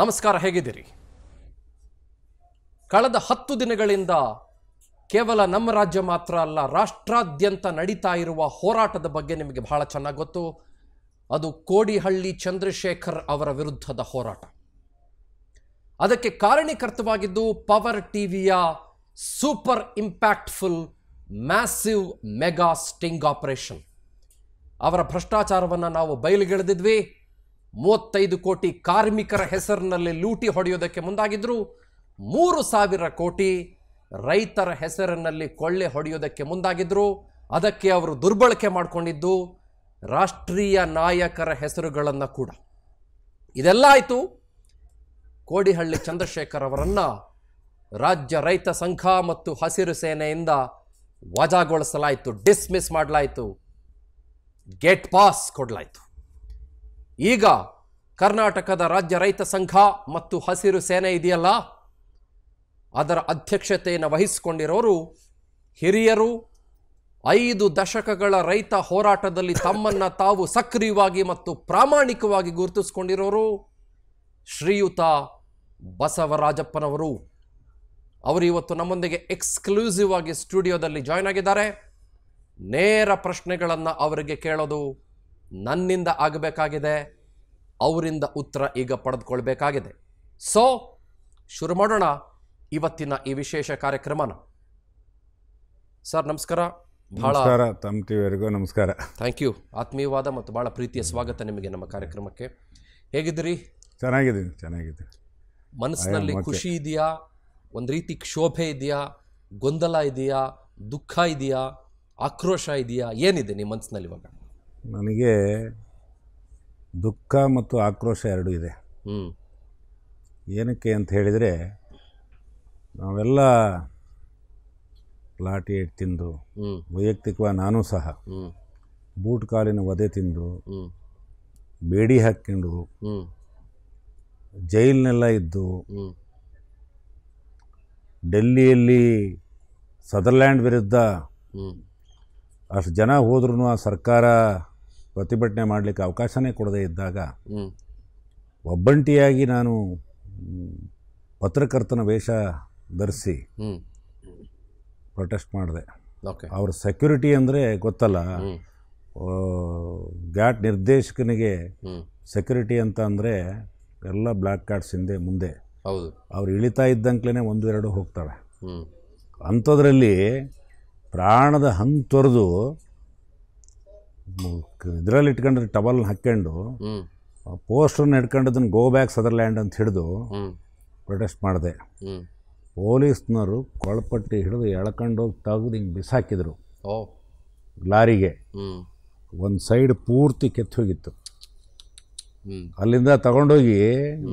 ನಮಸ್ಕಾರ ಹೇಗಿದ್ದೀರಿ ಕಳೆದ ಹತ್ತು ದಿನಗಳಿಂದ ಕೇವಲ ನಮ್ಮ ರಾಜ್ಯ ಮಾತ್ರ ಅಲ್ಲ ರಾಷ್ಟ್ರಾದ್ಯಂತ ನಡೀತಾ ಇರುವ ಹೋರಾಟದ ಬಗ್ಗೆ ನಿಮಗೆ ಬಹಳ ಚೆನ್ನಾಗಿ ಗೊತ್ತು ಅದು ಕೋಡಿಹಳ್ಳಿ ಚಂದ್ರಶೇಖರ್ ಅವರ ವಿರುದ್ಧದ ಹೋರಾಟ ಅದಕ್ಕೆ ಕಾರಣೀಕರ್ತವಾಗಿದ್ದು ಪವರ್ ಟಿವಿಯ super impactful massive mega sting operation ಅವರ ಭ್ರಷ್ಟಾಚಾರವನ್ನು ನಾವು ಬಯಲಿಗೆಳೆದಿದ್ವಿ ಮೂವತ್ತೈದು ಕೋಟಿ ಕಾರ್ಮಿಕರ ಹೆಸರಿನಲ್ಲಿ ಲೂಟಿ ಹೊಡೆಯೋದಕ್ಕೆ ಮುಂದಾಗಿದ್ದರು ಮೂರು ಸಾವಿರ ಕೋಟಿ ರೈತರ ಹೆಸರಿನಲ್ಲಿ ಕೊಳ್ಳೆ ಹೊಡೆಯೋದಕ್ಕೆ ಮುಂದಾಗಿದ್ದರು ಅದಕ್ಕೆ ಅವರು ದುರ್ಬಳಕೆ ಮಾಡಿಕೊಂಡಿದ್ದು ರಾಷ್ಟ್ರೀಯ ನಾಯಕರ ಹೆಸರುಗಳನ್ನು ಕೂಡ ಇದೆಲ್ಲ ಆಯಿತು ಕೋಡಿಹಳ್ಳಿ ಚಂದ್ರಶೇಖರ್ ಅವರನ್ನು ರಾಜ್ಯ ರೈತ ಸಂಘ ಮತ್ತು ಹಸಿರು ಸೇನೆಯಿಂದ ವಜಾಗೊಳಿಸಲಾಯಿತು ಡಿಸ್ಮಿಸ್ ಮಾಡಲಾಯಿತು ಗೆಟ್ ಪಾಸ್ ಕೊಡಲಾಯಿತು ಈಗ ಕರ್ನಾಟಕದ ರಾಜ್ಯ ರೈತ ಸಂಘ ಮತ್ತು ಹಸಿರು ಸೇನೆ ಇದೆಯಲ್ಲ ಅದರ ಅಧ್ಯಕ್ಷತೆಯನ್ನು ವಹಿಸಿಕೊಂಡಿರೋರು ಹಿರಿಯರು ಐದು ದಶಕಗಳ ರೈತ ಹೋರಾಟದಲ್ಲಿ ತಮ್ಮನ್ನು ತಾವು ಸಕ್ರಿಯವಾಗಿ ಮತ್ತು ಪ್ರಾಮಾಣಿಕವಾಗಿ ಗುರುತಿಸ್ಕೊಂಡಿರೋರು ಶ್ರೀಯುತ ಬಸವರಾಜಪ್ಪನವರು ಅವರು ಇವತ್ತು ನಮ್ಮೊಂದಿಗೆ ಎಕ್ಸ್ಕ್ಲೂಸಿವ್ ಆಗಿ ಸ್ಟುಡಿಯೋದಲ್ಲಿ ಜಾಯ್ನ್ ಆಗಿದ್ದಾರೆ ನೇರ ಪ್ರಶ್ನೆಗಳನ್ನು ಅವರಿಗೆ ಕೇಳೋದು ನನ್ನಿಂದ ಆಗಬೇಕಾಗಿದೆ ಅವರಿಂದ ಉತ್ತರ ಈಗ ಪಡೆದುಕೊಳ್ಬೇಕಾಗಿದೆ ಸೊ ಶುರು ಮಾಡೋಣ ಇವತ್ತಿನ ಈ ವಿಶೇಷ ಕಾರ್ಯಕ್ರಮನ ಸರ್ ನಮಸ್ಕಾರ ಬಹಳ ನಮಸ್ಕಾರ ಥ್ಯಾಂಕ್ ಯು ಆತ್ಮೀಯವಾದ ಮತ್ತು ಭಾಳ ಪ್ರೀತಿಯ ಸ್ವಾಗತ ನಿಮಗೆ ನಮ್ಮ ಕಾರ್ಯಕ್ರಮಕ್ಕೆ ಹೇಗಿದ್ದೀರಿ ಚೆನ್ನಾಗಿದ್ದೀನಿ ಚೆನ್ನಾಗಿದೆ ಮನಸ್ಸಿನಲ್ಲಿ ಖುಷಿ ಇದೆಯಾ ಒಂದು ರೀತಿ ಕ್ಷೋಭೆ ಇದೆಯಾ ಗೊಂದಲ ಇದೆಯಾ ದುಃಖ ಇದೆಯಾ ಆಕ್ರೋಶ ಇದೆಯಾ ಏನಿದೆ ನಿಮ್ಮ ಮನಸ್ಸಿನಲ್ಲಿ ಇವಾಗ ನನಗೆ ದುಃಖ ಮತ್ತು ಆಕ್ರೋಶ ಎರಡೂ ಇದೆ ಏನಕ್ಕೆ ಅಂತ ಹೇಳಿದರೆ ನಾವೆಲ್ಲ ಲಾಟಿ ಏಟ್ ತಿಂದು ವೈಯಕ್ತಿಕವಾಗಿ ನಾನು ಸಹ ಬೂಟ್ ಕಾಲಿನ ಒದೆ ತಿಂದು ಬೇಡಿ ಹಾಕ್ಕೊಂಡು ಜೈಲ್ನೆಲ್ಲ ಇದ್ದು ಡೆಲ್ಲಿಯಲ್ಲಿ ಸದರ್ಲ್ಯಾಂಡ್ ವಿರುದ್ಧ ಅಷ್ಟು ಜನ ಹೋದ್ರೂ ಆ ಸರ್ಕಾರ ಪ್ರತಿಭಟನೆ ಮಾಡಲಿಕ್ಕೆ ಅವಕಾಶನೇ ಕೊಡದೇ ಇದ್ದಾಗ ಒಬ್ಬಂಟಿಯಾಗಿ ನಾನು ಪತ್ರಕರ್ತನ ವೇಷ ಧರಿಸಿ ಪ್ರೊಟೆಸ್ಟ್ ಮಾಡಿದೆ ಅವ್ರ ಸೆಕ್ಯೂರಿಟಿ ಅಂದರೆ ಗೊತ್ತಲ್ಲ ಘಾಟ್ ನಿರ್ದೇಶಕನಿಗೆ ಸೆಕ್ಯೂರಿಟಿ ಅಂತ ಅಂದರೆ ಎಲ್ಲ ಬ್ಲ್ಯಾಕ್ ಕಾರ್ಡ್ಸ್ ಹಿಂದೆ ಮುಂದೆ ಹೌದು ಅವ್ರು ಇಳಿತಾ ಇದ್ದಂಕ್ಲೇ ಒಂದು ಎರಡು ಹೋಗ್ತವೆ ಅಂಥದ್ರಲ್ಲಿ ಪ್ರಾಣದ ಹಂಗೆ ತೊರೆದು ಇದ್ರಲ್ಲಿ ಇಟ್ಕೊಂಡ್ರೆ ಟಬಲ್ ಹಾಕ್ಕೊಂಡು ಪೋಸ್ಟರ್ನ ಹಿಡ್ಕೊಂಡು ಅದನ್ನು ಗೋ ಬ್ಯಾಕ್ ಸದರ್ಲ್ಯಾಂಡ್ ಅಂತ ಹಿಡಿದು ಪ್ರೊಟೆಸ್ಟ್ ಮಾಡಿದೆ ಪೊಲೀಸ್ನವರು ಕೊಳಪಟ್ಟಿ ಹಿಡಿದು ಎಳ್ಕೊಂಡೋಗಿ ತೆಗೆದು ಹಿಂಗೆ ಬಿಸಾಕಿದ್ರು ಲಾರಿಗೆ ಒಂದು ಸೈಡ್ ಪೂರ್ತಿ ಹೋಗಿತ್ತು ಅಲ್ಲಿಂದ ತಗೊಂಡೋಗಿ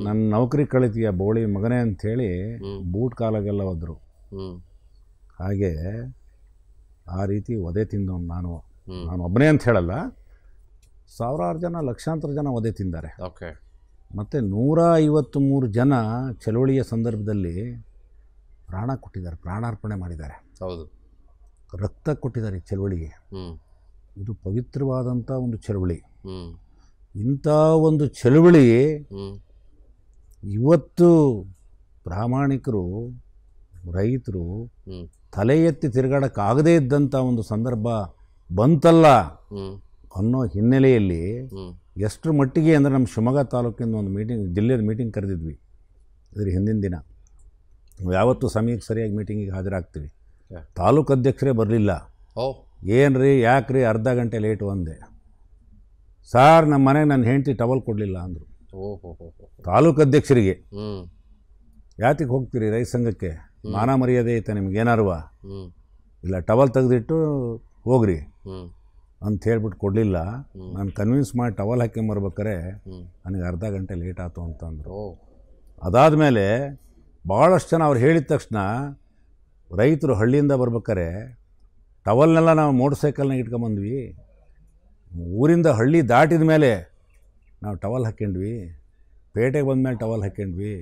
ನನ್ನ ನೌಕರಿ ಕಳಿತೀಯ ಬೋಳಿ ಮಗನೇ ಅಂಥೇಳಿ ಬೂಟ್ ಕಾಲಾಗೆಲ್ಲ ಒದ್ರು ಹಾಗೆ ಆ ರೀತಿ ಒದೆ ತಿಂದವನು ನಾನು ನಾನು ಒಬ್ಬನೇ ಅಂತ ಹೇಳಲ್ಲ ಸಾವಿರಾರು ಜನ ಲಕ್ಷಾಂತರ ಜನ ಒದೆ ತಿಂದಾರೆ ಓಕೆ ಮತ್ತು ನೂರ ಐವತ್ತು ಮೂರು ಜನ ಚಳುವಳಿಯ ಸಂದರ್ಭದಲ್ಲಿ ಪ್ರಾಣ ಕೊಟ್ಟಿದ್ದಾರೆ ಪ್ರಾಣಾರ್ಪಣೆ ಮಾಡಿದ್ದಾರೆ ಹೌದು ರಕ್ತ ಕೊಟ್ಟಿದ್ದಾರೆ ಈ ಚಳುವಳಿಗೆ ಇದು ಪವಿತ್ರವಾದಂಥ ಒಂದು ಚಳುವಳಿ ಇಂಥ ಒಂದು ಚಳುವಳಿ ಇವತ್ತು ಪ್ರಾಮಾಣಿಕರು ರೈತರು ತಲೆ ಎತ್ತಿ ತಿರುಗಾಡೋಕ್ಕಾಗದೇ ಇದ್ದಂಥ ಒಂದು ಸಂದರ್ಭ ಬಂತಲ್ಲ ಅನ್ನೋ ಹಿನ್ನೆಲೆಯಲ್ಲಿ ಎಷ್ಟರ ಮಟ್ಟಿಗೆ ಅಂದರೆ ನಮ್ಮ ಶಿವಮೊಗ್ಗ ತಾಲೂಕಿಂದ ಒಂದು ಮೀಟಿಂಗ್ ಜಿಲ್ಲೆಯ ಮೀಟಿಂಗ್ ಕರೆದಿದ್ವಿ ಇದ್ರ ಹಿಂದಿನ ದಿನ ಯಾವತ್ತೂ ಸಮಯಕ್ಕೆ ಸರಿಯಾಗಿ ಮೀಟಿಂಗಿಗೆ ಹಾಜರಾಗ್ತೀವಿ ತಾಲೂಕು ಅಧ್ಯಕ್ಷರೇ ಬರಲಿಲ್ಲ ಏನು ರೀ ಯಾಕೆ ರೀ ಅರ್ಧ ಗಂಟೆ ಲೇಟ್ ಒಂದೆ ಸಾರ್ ನಮ್ಮ ಮನೆಗೆ ನನ್ನ ಹೆಂಡತಿ ಟವಲ್ ಕೊಡಲಿಲ್ಲ ಅಂದರು ತಾಲೂಕು ಅಧ್ಯಕ್ಷರಿಗೆ ಯಾತಿಗೆ ಹೋಗ್ತೀರಿ ರೈತ ಸಂಘಕ್ಕೆ ಮಾನ ಮರ್ಯಾದೆ ಐತೆ ನಿಮ್ಗೆ ಏನಾರುವ ಇಲ್ಲ ಟವಲ್ ತೆಗೆದಿಟ್ಟು ಹೋಗ್ರಿ ಅಂತ ಹೇಳ್ಬಿಟ್ಟು ಕೊಡಲಿಲ್ಲ ನಾನು ಕನ್ವಿನ್ಸ್ ಮಾಡಿ ಟವಲ್ ಹಾಕ್ಕೊಂಬರ್ಬೇಕಾರೆ ನನಗೆ ಅರ್ಧ ಗಂಟೆ ಲೇಟ್ ಆಯ್ತು ಅಂತಂದರು ಅದಾದ ಮೇಲೆ ಭಾಳಷ್ಟು ಜನ ಅವ್ರು ಹೇಳಿದ ತಕ್ಷಣ ರೈತರು ಹಳ್ಳಿಯಿಂದ ಬರ್ಬೇಕಾರೆ ಟವಲ್ನೆಲ್ಲ ನಾವು ಮೋಟ್ರ್ ಸೈಕಲ್ನಾಗ ಇಟ್ಕೊಂಬಂದ್ವಿ ಊರಿಂದ ಹಳ್ಳಿ ದಾಟಿದ ಮೇಲೆ ನಾವು ಟವಲ್ ಹಾಕ್ಕೊಂಡ್ವಿ ಪೇಟೆಗೆ ಬಂದ ಮೇಲೆ ಟವಲ್ ಹಾಕ್ಕೊಂಡ್ವಿ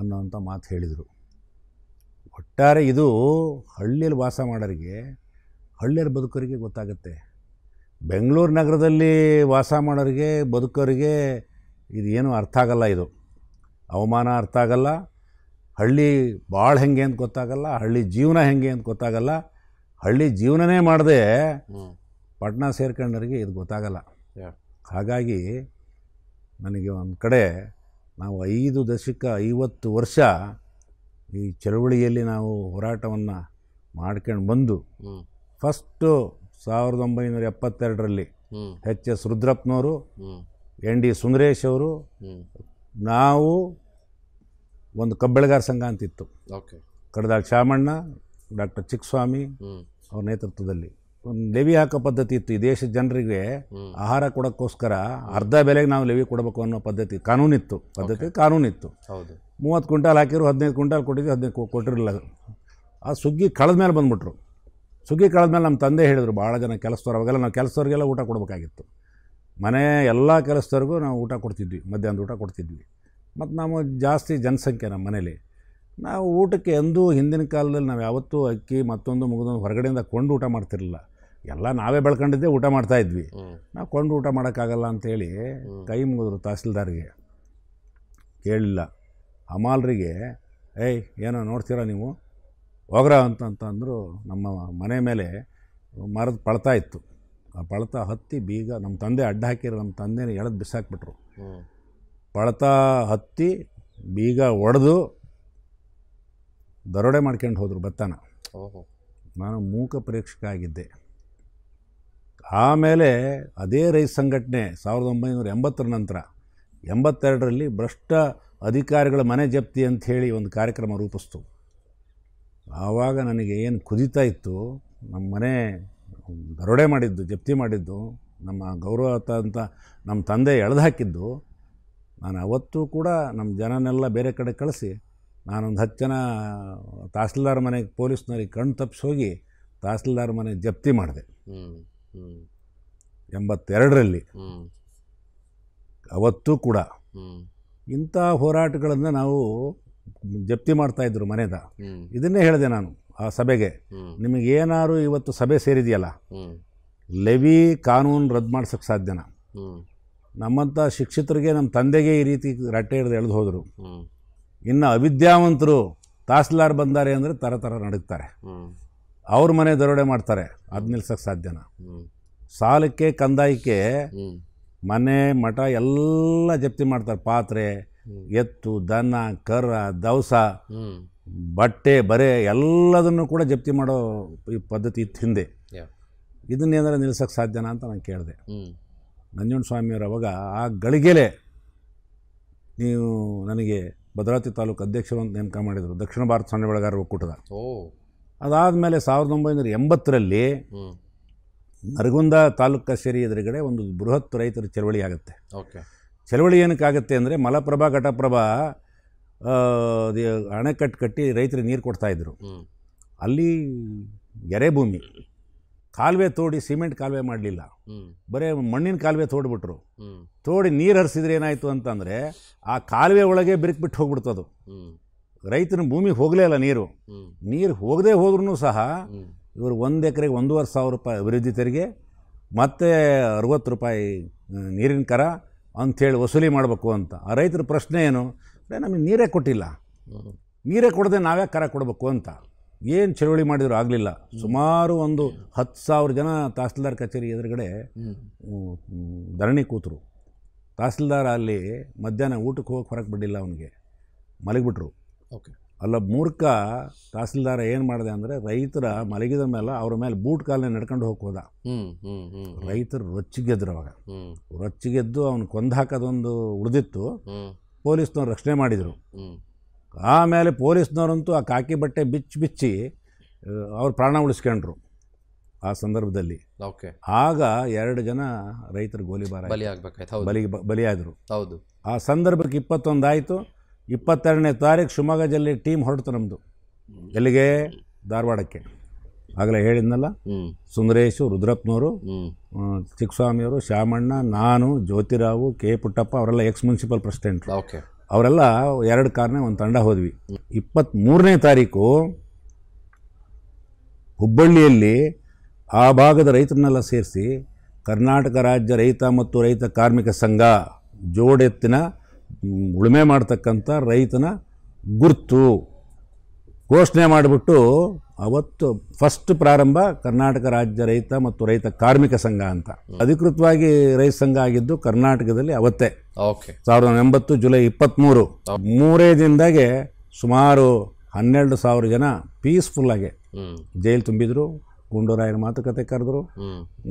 ಅನ್ನೋವಂಥ ಮಾತು ಹೇಳಿದರು ಒಟ್ಟಾರೆ ಇದು ಹಳ್ಳಿಯಲ್ಲಿ ವಾಸ ಮಾಡೋರಿಗೆ ಹಳ್ಳಿಯರ ಬದುಕರಿಗೆ ಗೊತ್ತಾಗುತ್ತೆ ಬೆಂಗಳೂರು ನಗರದಲ್ಲಿ ವಾಸ ಮಾಡೋರಿಗೆ ಬದುಕೋರಿಗೆ ಇದು ಏನು ಅರ್ಥ ಆಗಲ್ಲ ಇದು ಅವಮಾನ ಅರ್ಥ ಆಗಲ್ಲ ಹಳ್ಳಿ ಭಾಳ ಹೆಂಗೆ ಅಂತ ಗೊತ್ತಾಗಲ್ಲ ಹಳ್ಳಿ ಜೀವನ ಹೆಂಗೆ ಅಂತ ಗೊತ್ತಾಗಲ್ಲ ಹಳ್ಳಿ ಜೀವನನೇ ಮಾಡದೆ ಪಟ್ಟಣ ಸೇರ್ಕೊಂಡವ್ರಿಗೆ ಇದು ಗೊತ್ತಾಗಲ್ಲ ಹಾಗಾಗಿ ನನಗೆ ಒಂದು ಕಡೆ ನಾವು ಐದು ದಶಕ ಐವತ್ತು ವರ್ಷ ಈ ಚಳುವಳಿಯಲ್ಲಿ ನಾವು ಹೋರಾಟವನ್ನು ಮಾಡ್ಕೊಂಡು ಬಂದು ಫಸ್ಟು ಸಾವಿರದ ಒಂಬೈನೂರ ಎಪ್ಪತ್ತೆರಡರಲ್ಲಿ ಎಚ್ ಎಸ್ ರುದ್ರಪ್ಪನವರು ಎನ್ ಡಿ ಸುಂದರೇಶ್ ಅವರು ನಾವು ಒಂದು ಕಬ್ಬೆಳಗಾರ ಸಂಘ ಅಂತಿತ್ತು ಓಕೆ ಕಡದಾಳ್ ಶಾಮಣ್ಣ ಡಾಕ್ಟರ್ ಸ್ವಾಮಿ ಅವ್ರ ನೇತೃತ್ವದಲ್ಲಿ ಒಂದು ಲೆವಿ ಹಾಕೋ ಪದ್ಧತಿ ಇತ್ತು ಈ ದೇಶದ ಜನರಿಗೆ ಆಹಾರ ಕೊಡೋಕ್ಕೋಸ್ಕರ ಅರ್ಧ ಬೆಲೆಗೆ ನಾವು ಲೆವಿ ಕೊಡಬೇಕು ಅನ್ನೋ ಪದ್ಧತಿ ಕಾನೂನಿತ್ತು ಪದ್ಧತಿ ಕಾನೂನಿತ್ತು ಹೌದು ಮೂವತ್ತು ಕ್ವಿಂಟಾಲ್ ಹಾಕಿರು ಹದಿನೈದು ಕ್ವಿಂಟಾಲ್ ಕೊಟ್ಟಿದ್ದು ಹದಿನೈದು ಕೊಟ್ಟಿರಲಿಲ್ಲ ಆ ಸುಗ್ಗಿ ಕಳೆದ ಮೇಲೆ ಬಂದುಬಿಟ್ರು ಸುಗ್ಗಿ ಕಾಲದ ಮೇಲೆ ನಮ್ಮ ತಂದೆ ಹೇಳಿದರು ಭಾಳ ಜನ ಕೆಲಸದವ್ರು ಅವಾಗೆಲ್ಲ ನಾವು ಕೆಲಸದವ್ರಿಗೆಲ್ಲ ಊಟ ಕೊಡಬೇಕಾಗಿತ್ತು ಮನೆ ಎಲ್ಲ ಕೆಲಸದವ್ರಿಗೂ ನಾವು ಊಟ ಕೊಡ್ತಿದ್ವಿ ಮಧ್ಯಾಹ್ನದ ಊಟ ಕೊಡ್ತಿದ್ವಿ ಮತ್ತು ನಾವು ಜಾಸ್ತಿ ಜನಸಂಖ್ಯೆ ನಮ್ಮ ಮನೇಲಿ ನಾವು ಊಟಕ್ಕೆ ಎಂದೂ ಹಿಂದಿನ ಕಾಲದಲ್ಲಿ ನಾವು ಯಾವತ್ತೂ ಅಕ್ಕಿ ಮತ್ತೊಂದು ಮುಗಿದೊಂದು ಹೊರಗಡೆಯಿಂದ ಕೊಂಡು ಊಟ ಮಾಡ್ತಿರಲಿಲ್ಲ ಎಲ್ಲ ನಾವೇ ಬೆಳ್ಕೊಂಡಿದ್ದೆ ಊಟ ಮಾಡ್ತಾಯಿದ್ವಿ ನಾವು ಕೊಂಡು ಊಟ ಮಾಡೋಕ್ಕಾಗಲ್ಲ ಅಂತೇಳಿ ಕೈ ಮುಗಿದ್ರು ತಹಸೀಲ್ದಾರ್ಗೆ ಕೇಳಲಿಲ್ಲ ಅಮಾಲ್ರಿಗೆ ಏಯ್ ಏನೋ ನೋಡ್ತೀರಾ ನೀವು ಒಗ್ರ ಅಂತಂತಂದರು ನಮ್ಮ ಮನೆ ಮೇಲೆ ಮರದ ಪಳತ ಇತ್ತು ಆ ಪಳತ ಹತ್ತಿ ಬೀಗ ನಮ್ಮ ತಂದೆ ಅಡ್ಡ ಹಾಕಿರೋ ನಮ್ಮ ತಂದೆನ ಎಳೆದು ಬಿಸಾಕ್ಬಿಟ್ರು ಪಳತ ಹತ್ತಿ ಬೀಗ ಒಡೆದು ದರೋಡೆ ಮಾಡ್ಕೊಂಡು ಹೋದರು ಭತ್ತನ ನಾನು ಮೂಕ ಪ್ರೇಕ್ಷಕ ಆಗಿದ್ದೆ ಆಮೇಲೆ ಅದೇ ರೈತ ಸಂಘಟನೆ ಸಾವಿರದ ಒಂಬೈನೂರ ಎಂಬತ್ತರ ನಂತರ ಎಂಬತ್ತೆರಡರಲ್ಲಿ ಭ್ರಷ್ಟ ಅಧಿಕಾರಿಗಳ ಮನೆ ಜಪ್ತಿ ಅಂಥೇಳಿ ಒಂದು ಕಾರ್ಯಕ್ರಮ ರೂಪಿಸ್ತು ಆವಾಗ ನನಗೆ ಏನು ಕುದೀತಾ ಇತ್ತು ನಮ್ಮ ಮನೆ ದರೋಡೆ ಮಾಡಿದ್ದು ಜಪ್ತಿ ಮಾಡಿದ್ದು ನಮ್ಮ ಗೌರವ ಅಂತ ನಮ್ಮ ತಂದೆ ಎಳೆದು ಹಾಕಿದ್ದು ನಾನು ಅವತ್ತೂ ಕೂಡ ನಮ್ಮ ಜನನೆಲ್ಲ ಬೇರೆ ಕಡೆ ಕಳಿಸಿ ನಾನೊಂದು ಹತ್ತು ಜನ ತಹಸೀಲ್ದಾರ್ ಮನೆಗೆ ಪೊಲೀಸ್ನವ್ರಿಗೆ ಕಣ್ಣು ತಪ್ಪಿಸಿ ಹೋಗಿ ತಹಸೀಲ್ದಾರ್ ಮನೆ ಜಪ್ತಿ ಮಾಡಿದೆ ಎಂಬತ್ತೆರಡರಲ್ಲಿ ಅವತ್ತೂ ಕೂಡ ಇಂಥ ಹೋರಾಟಗಳನ್ನು ನಾವು ಜಪ್ತಿ ಮಾಡ್ತಾ ಇದ್ರು ಮನೆದ ಇದನ್ನೇ ಹೇಳಿದೆ ನಾನು ಆ ಸಭೆಗೆ ನಿಮಗೆ ಏನಾದ್ರು ಇವತ್ತು ಸಭೆ ಸೇರಿದೆಯಲ್ಲ ಲೆವಿ ಕಾನೂನು ರದ್ದು ಮಾಡ್ಸೋಕ್ಕೆ ಸಾಧ್ಯನ ನಮ್ಮಂಥ ಶಿಕ್ಷಿತರಿಗೆ ನಮ್ಮ ತಂದೆಗೆ ಈ ರೀತಿ ರಟ್ಟೆ ಹಿಡಿದು ಎಳೆದು ಹೋದ್ರು ಇನ್ನು ಅವಿದ್ಯಾವಂತರು ತಹಸೀಲ್ದಾರ್ ಬಂದಾರೆ ಅಂದರೆ ಥರ ಥರ ನಡುಗ್ತಾರೆ ಅವ್ರ ಮನೆ ದರೋಡೆ ಮಾಡ್ತಾರೆ ಅದು ನಿಲ್ಸೋಕ್ಕೆ ಸಾಧ್ಯನ ಸಾಲಕ್ಕೆ ಕಂದಾಯಕ್ಕೆ ಮನೆ ಮಠ ಎಲ್ಲ ಜಪ್ತಿ ಮಾಡ್ತಾರೆ ಪಾತ್ರೆ ಎತ್ತು ದನ ಕರ ದವಸ ಬಟ್ಟೆ ಬರೆ ಎಲ್ಲದನ್ನು ಕೂಡ ಜಪ್ತಿ ಮಾಡೋ ಈ ಪದ್ಧತಿ ಇತ್ತು ಹಿಂದೆ ಇದನ್ನೇನಾದ್ರೆ ನಿಲ್ಸೋಕ್ಕೆ ಸಾಧ್ಯನಾ ಅಂತ ನಾನು ಕೇಳಿದೆ ನಂಜುಂಡ ಸ್ವಾಮಿಯವರು ಅವಾಗ ಆ ಗಳಿಗೆಲೆ ನೀವು ನನಗೆ ಭದ್ರಾವತಿ ತಾಲೂಕು ಅಧ್ಯಕ್ಷರು ಅಂತ ನೇಮಕ ಮಾಡಿದರು ದಕ್ಷಿಣ ಭಾರತ ಸಣ್ಣ ಬೆಳಗಾರ ಒಕ್ಕೂಟದ ಅದಾದಮೇಲೆ ಸಾವಿರದ ಒಂಬೈನೂರ ಎಂಬತ್ತರಲ್ಲಿ ನರಗುಂದ ತಾಲೂಕು ಕಚೇರಿ ಎದುರುಗಡೆ ಒಂದು ಬೃಹತ್ ರೈತರ ಚಳವಳಿ ಆಗುತ್ತೆ ಓಕೆ ಚಳವಳಿ ಏನಕ್ಕಾಗತ್ತೆ ಅಂದರೆ ಮಲಪ್ರಭಾ ಘಟಪ್ರಭಾ ಅಣೆಕಟ್ಟು ಕಟ್ಟಿ ರೈತರಿಗೆ ನೀರು ಕೊಡ್ತಾಯಿದ್ರು ಅಲ್ಲಿ ಗೆರೆ ಭೂಮಿ ಕಾಲುವೆ ತೋಡಿ ಸಿಮೆಂಟ್ ಕಾಲುವೆ ಮಾಡಲಿಲ್ಲ ಬರೀ ಮಣ್ಣಿನ ಕಾಲುವೆ ತೋಡ್ಬಿಟ್ರು ತೋಡಿ ನೀರು ಹರಿಸಿದ್ರೆ ಏನಾಯಿತು ಅಂತಂದರೆ ಆ ಕಾಲುವೆ ಒಳಗೆ ಬಿರುಕ್ಬಿಟ್ಟು ಹೋಗ್ಬಿಡ್ತದು ರೈತನ ಭೂಮಿಗೆ ಹೋಗಲೇ ಇಲ್ಲ ನೀರು ನೀರು ಹೋಗದೆ ಹೋದ್ರೂ ಸಹ ಇವರು ಒಂದು ಎಕರೆಗೆ ಒಂದೂವರೆ ಸಾವಿರ ರೂಪಾಯಿ ಅಭಿವೃದ್ಧಿ ತೆರಿಗೆ ಮತ್ತೆ ಅರುವತ್ತು ರೂಪಾಯಿ ನೀರಿನ ಕರ ಅಂಥೇಳಿ ವಸೂಲಿ ಮಾಡಬೇಕು ಅಂತ ಆ ರೈತರ ಪ್ರಶ್ನೆ ಏನು ಅದೇ ನಮಗೆ ನೀರೇ ಕೊಟ್ಟಿಲ್ಲ ನೀರೇ ಕೊಡದೆ ನಾವೇ ಕರ ಕೊಡಬೇಕು ಅಂತ ಏನು ಚಳುವಳಿ ಮಾಡಿದ್ರು ಆಗಲಿಲ್ಲ ಸುಮಾರು ಒಂದು ಹತ್ತು ಸಾವಿರ ಜನ ತಹಸೀಲ್ದಾರ್ ಕಚೇರಿ ಎದುರುಗಡೆ ಧರಣಿ ಕೂತರು ತಹಸೀಲ್ದಾರ್ ಅಲ್ಲಿ ಮಧ್ಯಾಹ್ನ ಊಟಕ್ಕೆ ಹೋಗಿ ಹೊರಗೆ ಬಿಡಲಿಲ್ಲ ಅವನಿಗೆ ಮಲಗಿಬಿಟ್ರು ಓಕೆ ಅಲ್ಲ ಮೂರ್ಖ ತಹಸೀಲ್ದಾರ ಏನು ಮಾಡಿದೆ ಅಂದರೆ ರೈತರ ಮಲಗಿದ ಮೇಲೆ ಅವ್ರ ಮೇಲೆ ಬೂಟ್ ಕಾಲನ್ನ ನಡ್ಕೊಂಡು ಹೋಗೋದ ರೈತರು ರೊಚ್ಚಿಗೆದ್ರು ಅವಾಗ ರೊಚ್ಚಿಗೆದ್ದು ಅವ್ನು ಕೊಂದು ಹಾಕೋದೊಂದು ಉಳಿದಿತ್ತು ಪೊಲೀಸ್ನವ್ರು ರಕ್ಷಣೆ ಮಾಡಿದರು ಆಮೇಲೆ ಪೊಲೀಸ್ನವರಂತೂ ಆ ಕಾಕಿ ಬಟ್ಟೆ ಬಿಚ್ಚಿ ಬಿಚ್ಚಿ ಅವ್ರು ಪ್ರಾಣ ಉಳಿಸ್ಕೊಂಡ್ರು ಆ ಸಂದರ್ಭದಲ್ಲಿ ಓಕೆ ಆಗ ಎರಡು ಜನ ರೈತರು ಗೋಲಿಬಾರ ಬಲಿ ಬಲಿಯಾದರು ಹೌದು ಆ ಸಂದರ್ಭಕ್ಕೆ ಆಯ್ತು ಇಪ್ಪತ್ತೆರಡನೇ ತಾರೀಕು ಶಿವಮೊಗ್ಗ ಜಿಲ್ಲೆ ಟೀಮ್ ಹೊರಡ್ತು ನಮ್ಮದು ಎಲ್ಲಿಗೆ ಧಾರವಾಡಕ್ಕೆ ಆಗಲೇ ಹೇಳಿದ್ನಲ್ಲ ಸುಂದರೇಶು ರುದ್ರಪ್ಪನವರು ಚಿಕ್ಕಸ್ವಾಮಿಯವರು ಶ್ಯಾಮಣ್ಣ ನಾನು ಜ್ಯೋತಿರಾವು ಕೆ ಪುಟ್ಟಪ್ಪ ಅವರೆಲ್ಲ ಎಕ್ಸ್ ಮುನ್ಸಿಪಲ್ ಪ್ರೆಸಿಡೆಂಟ್ ಅವರೆಲ್ಲ ಎರಡು ಕಾರ್ನೇ ಒಂದು ತಂಡ ಹೋದ್ವಿ ಮೂರನೇ ತಾರೀಕು ಹುಬ್ಬಳ್ಳಿಯಲ್ಲಿ ಆ ಭಾಗದ ರೈತರನ್ನೆಲ್ಲ ಸೇರಿಸಿ ಕರ್ನಾಟಕ ರಾಜ್ಯ ರೈತ ಮತ್ತು ರೈತ ಕಾರ್ಮಿಕ ಸಂಘ ಜೋಡೆತ್ತಿನ ಉಳುಮೆ ಮಾಡ್ತಕ್ಕಂಥ ರೈತನ ಗುರ್ತು ಘೋಷಣೆ ಮಾಡಿಬಿಟ್ಟು ಅವತ್ತು ಫಸ್ಟ್ ಪ್ರಾರಂಭ ಕರ್ನಾಟಕ ರಾಜ್ಯ ರೈತ ಮತ್ತು ರೈತ ಕಾರ್ಮಿಕ ಸಂಘ ಅಂತ ಅಧಿಕೃತವಾಗಿ ರೈತ ಸಂಘ ಆಗಿದ್ದು ಕರ್ನಾಟಕದಲ್ಲಿ ಅವತ್ತೇ ಓಕೆ ಸಾವಿರದ ಎಂಬತ್ತು ಜುಲೈ ಇಪ್ಪತ್ತ್ಮೂರು ಮೂರೇ ದಿನದಾಗೆ ಸುಮಾರು ಹನ್ನೆರಡು ಸಾವಿರ ಜನ ಪೀಸ್ಫುಲ್ಲಾಗಿ ಜೈಲು ತುಂಬಿದ್ರು ಗುಂಡೂರಾಯನ ಮಾತುಕತೆ ಕರೆದ್ರು